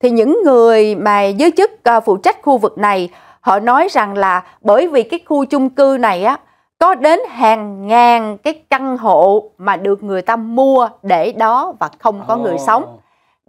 thì những người mà giới chức ờ, phụ trách khu vực này họ nói rằng là bởi vì cái khu chung cư này á có đến hàng ngàn cái căn hộ mà được người ta mua để đó và không có oh. người sống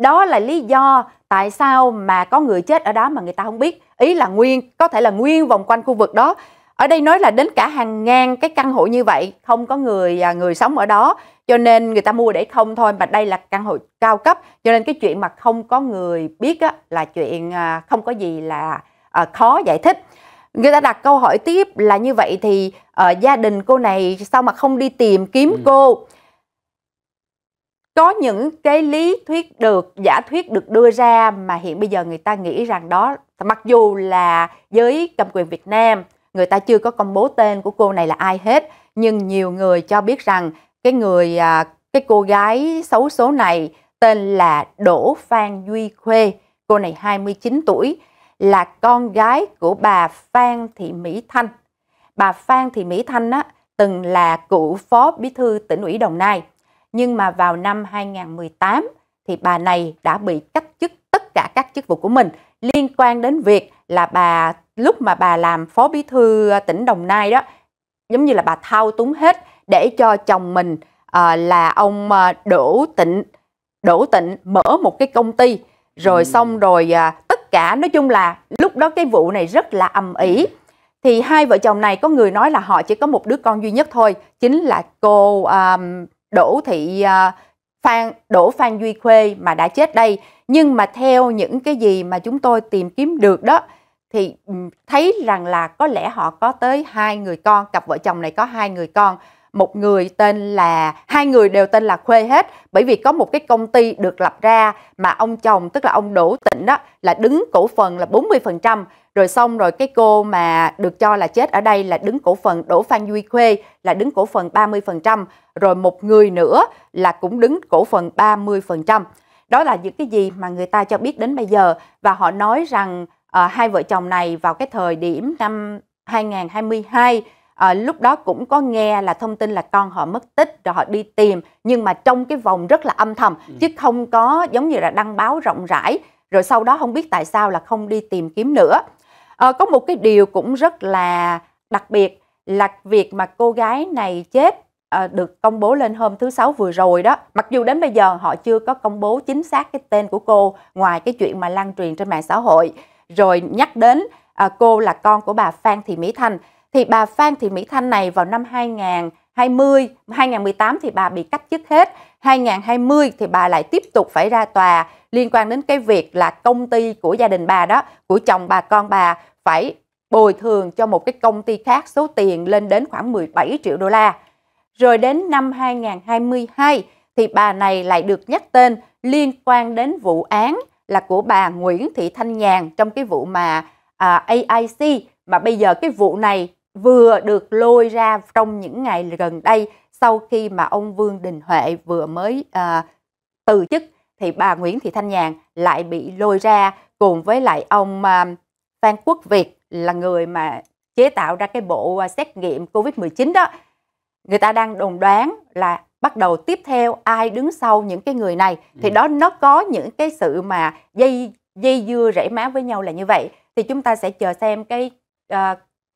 đó là lý do tại sao mà có người chết ở đó mà người ta không biết. Ý là nguyên, có thể là nguyên vòng quanh khu vực đó. Ở đây nói là đến cả hàng ngàn cái căn hộ như vậy, không có người à, người sống ở đó, cho nên người ta mua để không thôi mà đây là căn hộ cao cấp, cho nên cái chuyện mà không có người biết á, là chuyện à, không có gì là à, khó giải thích. Người ta đặt câu hỏi tiếp là như vậy thì uh, gia đình cô này sao mà không đi tìm kiếm ừ. cô? có những cái lý thuyết được giả thuyết được đưa ra mà hiện bây giờ người ta nghĩ rằng đó mặc dù là giới cầm quyền Việt Nam người ta chưa có công bố tên của cô này là ai hết nhưng nhiều người cho biết rằng cái người à, cái cô gái xấu số này tên là Đỗ Phan Duy Khuê cô này 29 tuổi là con gái của bà Phan Thị Mỹ Thanh bà Phan Thị Mỹ Thanh á từng là cựu phó bí thư tỉnh ủy Đồng Nai nhưng mà vào năm 2018 thì bà này đã bị cách chức tất cả các chức vụ của mình liên quan đến việc là bà lúc mà bà làm phó bí thư ờ, tỉnh Đồng Nai đó giống như là bà thao túng hết để cho chồng mình à, là ông ờ, Đỗ Tịnh Đỗ Tịnh mở một cái công ty rồi ừ. xong rồi à, tất cả nói chung là lúc đó cái vụ này rất là âm ỉ thì hai vợ chồng này có người nói là họ chỉ có một đứa con duy nhất thôi chính là cô um, Đỗ Thị ờ, Phan Đỗ Phan Duy Khuê mà đã chết đây. Nhưng mà theo những cái gì mà chúng tôi tìm kiếm được đó thì thấy rằng là có lẽ họ có tới hai người con, cặp vợ chồng này có hai người con một người tên là hai người đều tên là Khuê hết bởi vì có một cái công ty được lập ra mà ông chồng tức là ông Đỗ Tịnh đó là đứng cổ phần là 40% rồi xong rồi cái cô mà được cho là chết ở đây là đứng cổ phần Đỗ Phan Duy Khuê là đứng cổ phần 30% rồi một người nữa là cũng đứng cổ phần 30%. Đó là những cái gì mà người ta cho biết đến bây giờ và họ nói rằng uh, hai vợ chồng này vào cái thời điểm năm 2022 à, lúc đó cũng có nghe là thông tin là con họ mất tích rồi họ đi tìm nhưng mà trong cái vòng rất là âm thầm ừ. chứ không có giống như là đăng báo rộng rãi rồi sau đó không biết tại sao là không đi tìm kiếm nữa à, có một cái điều cũng rất là đặc biệt là việc mà cô gái này chết à, được công bố lên hôm thứ sáu vừa rồi đó mặc dù đến bây giờ họ chưa có công bố chính xác cái tên của cô ngoài cái chuyện mà lan truyền trên mạng xã hội rồi nhắc đến à, cô là con của bà Phan Thị Mỹ Thanh thì bà Phan Thị Mỹ Thanh này vào năm 2020, 2018 thì bà bị cách chức hết, 2020 thì bà lại tiếp tục phải ra tòa liên quan đến cái việc là công ty của gia đình bà đó, của chồng bà con bà phải bồi thường cho một cái công ty khác số tiền lên đến khoảng 17 triệu đô la. Rồi đến năm 2022 thì bà này lại được nhắc tên liên quan đến vụ án là của bà Nguyễn Thị Thanh Nhàn trong cái vụ mà à, AIC mà bây giờ cái vụ này vừa được lôi ra trong những ngày gần đây sau khi mà ông Vương Đình Huệ vừa mới à, từ chức thì bà Nguyễn Thị Thanh Nhàn lại bị lôi ra cùng với lại ông à, Phan Quốc Việt là người mà chế tạo ra cái bộ à, xét nghiệm Covid-19 đó. Người ta đang đồn đoán là bắt đầu tiếp theo ai đứng sau những cái người này thì ừ. đó nó có những cái sự mà dây dây dưa rễ má với nhau là như vậy thì chúng ta sẽ chờ xem cái uh,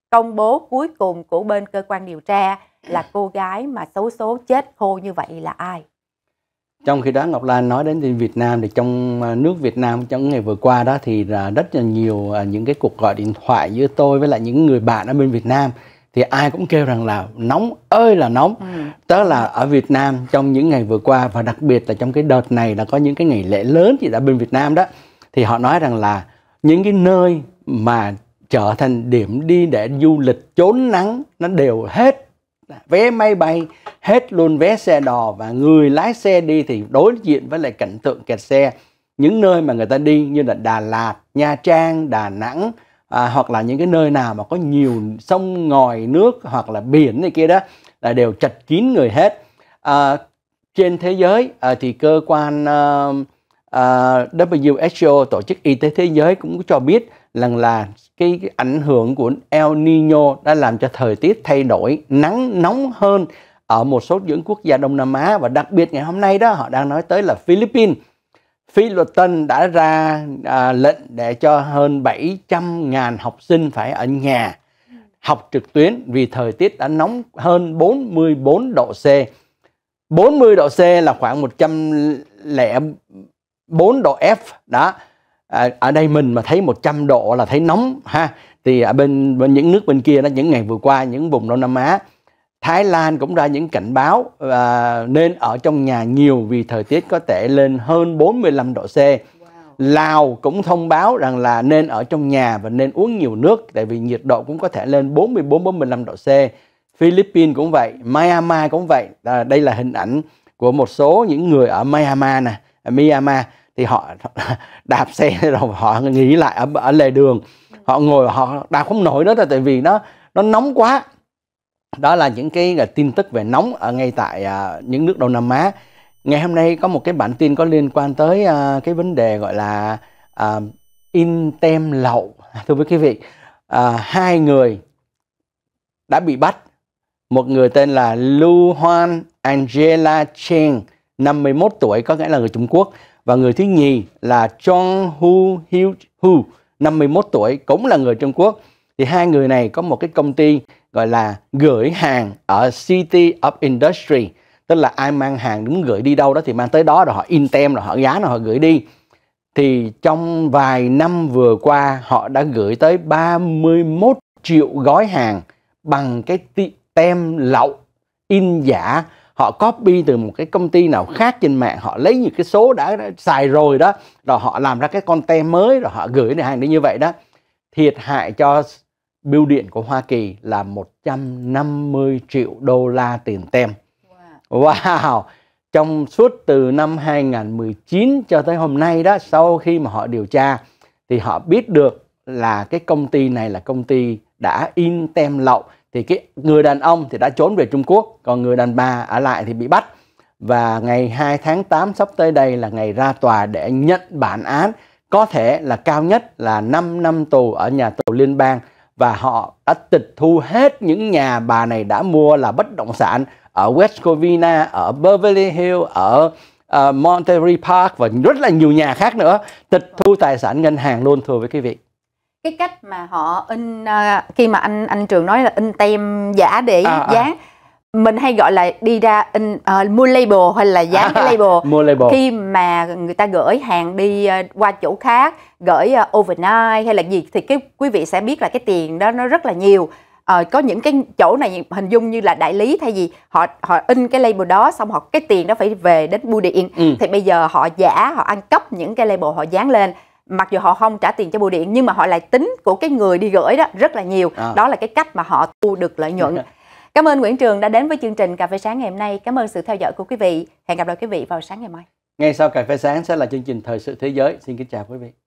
công bố cuối cùng của bên cơ quan điều tra là cô gái mà xấu số chết khô như vậy là ai? Trong khi đó Ngọc Lan nói đến Việt Nam thì trong à, nước Việt Nam trong ngày vừa qua đó thì rất là nhiều à, những cái cuộc gọi điện thoại giữa tôi với lại những người bạn ở bên Việt Nam thì ai cũng kêu rằng là nóng ơi là nóng ừ. tức là ở Việt Nam trong những ngày vừa qua và đặc biệt là trong cái đợt này là có những cái ngày lễ lớn gì đã bên Việt Nam đó thì họ nói rằng là những cái nơi mà trở thành điểm đi để du lịch trốn nắng nó đều hết vé máy bay hết luôn vé xe đò và người lái xe đi thì đối diện với lại cảnh tượng kẹt xe những nơi mà người ta đi như là Đà Lạt, Nha Trang, Đà Nẵng à, hoặc là những cái nơi nào mà có nhiều sông ngòi nước hoặc là biển này kia đó là đều chật kín người hết à, trên thế giới à, thì cơ quan à, à, WHO tổ chức y tế thế giới cũng cho biết rằng là cái, cái ảnh hưởng của El Nino đã làm cho thời tiết thay đổi nắng nóng hơn ở một số những quốc gia Đông Nam Á và đặc biệt ngày hôm nay đó họ đang nói tới là Philippines. Philippines đã ra à, lệnh để cho hơn 700.000 học sinh phải ở nhà học trực tuyến vì thời tiết đã nóng hơn 44 độ C. 40 độ C là khoảng 104 độ F đó À, ở đây mình mà thấy 100 độ là thấy nóng ha thì ở bên, bên những nước bên kia đó những ngày vừa qua những vùng Đông Nam Á Thái Lan cũng ra những cảnh báo à, nên ở trong nhà nhiều vì thời tiết có thể lên hơn 45 độ C. Wow. Lào cũng thông báo rằng là nên ở trong nhà và nên uống nhiều nước tại vì nhiệt độ cũng có thể lên 44 45 độ C. Philippines cũng vậy, Myanmar cũng vậy. À, đây là hình ảnh của một số những người ở Myanmar nè, Myanmar thì họ đạp xe rồi họ nghỉ lại ở, ở lề đường họ ngồi họ đạp không nổi nữa là tại vì nó nó nóng quá đó là những cái là tin tức về nóng ở ngay tại à, những nước Đông Nam Á ngày hôm nay có một cái bản tin có liên quan tới à, cái vấn đề gọi là à, in tem lậu thưa quý vị à, hai người đã bị bắt một người tên là Lu Hoan Angela Chen 51 tuổi có nghĩa là người Trung Quốc và người thứ nhì là John Hu Hiu Hu, 51 tuổi, cũng là người Trung Quốc. Thì hai người này có một cái công ty gọi là gửi hàng ở City of Industry. Tức là ai mang hàng đúng gửi đi đâu đó thì mang tới đó rồi họ in tem rồi họ giá rồi họ gửi đi. Thì trong vài năm vừa qua họ đã gửi tới 31 triệu gói hàng bằng cái tem lậu in giả họ copy từ một cái công ty nào khác trên mạng họ lấy những cái số đã, đã xài rồi đó rồi họ làm ra cái con te mới rồi họ gửi hàng đi như vậy đó thiệt hại cho bưu điện của Hoa Kỳ là 150 triệu đô la tiền tem wow, wow trong suốt từ năm 2019 cho tới hôm nay đó sau khi mà họ điều tra thì họ biết được là cái công ty này là công ty đã in tem lậu thì cái người đàn ông thì đã trốn về Trung Quốc còn người đàn bà ở lại thì bị bắt và ngày 2 tháng 8 sắp tới đây là ngày ra tòa để nhận bản án có thể là cao nhất là 5 năm tù ở nhà tù liên bang và họ đã tịch thu hết những nhà bà này đã mua là bất động sản ở West Covina, ở Beverly Hills, ở uh, Monterey Park và rất là nhiều nhà khác nữa tịch thu tài sản ngân hàng luôn thưa với quý vị cái cách mà họ in uh, khi mà anh anh trường nói là in tem giả để à, à. dán à mình hay gọi là đi ra in, uh, mua label hay là dán à, cái label. mua label khi mà người ta gửi hàng đi uh, qua chỗ khác gửi uh, overnight hay là gì thì cái quý vị sẽ biết là cái tiền đó nó rất là nhiều uh, có những cái chỗ này hình dung như là đại lý thay vì họ họ in cái label đó xong họ cái tiền đó phải về đến bưu điện ừ. thì bây giờ họ giả họ ăn cắp những cái label họ dán lên mặc dù họ không trả tiền cho bưu điện nhưng mà họ lại tính của cái người đi gửi đó rất là nhiều à. đó là cái cách mà họ thu được lợi nhuận cảm ơn Nguyễn Trường đã đến với chương trình cà phê sáng ngày hôm nay cảm ơn sự theo dõi của quý vị hẹn gặp lại quý vị vào sáng ngày mai ngay sau cà phê sáng sẽ là chương trình thời sự thế giới xin kính chào quý vị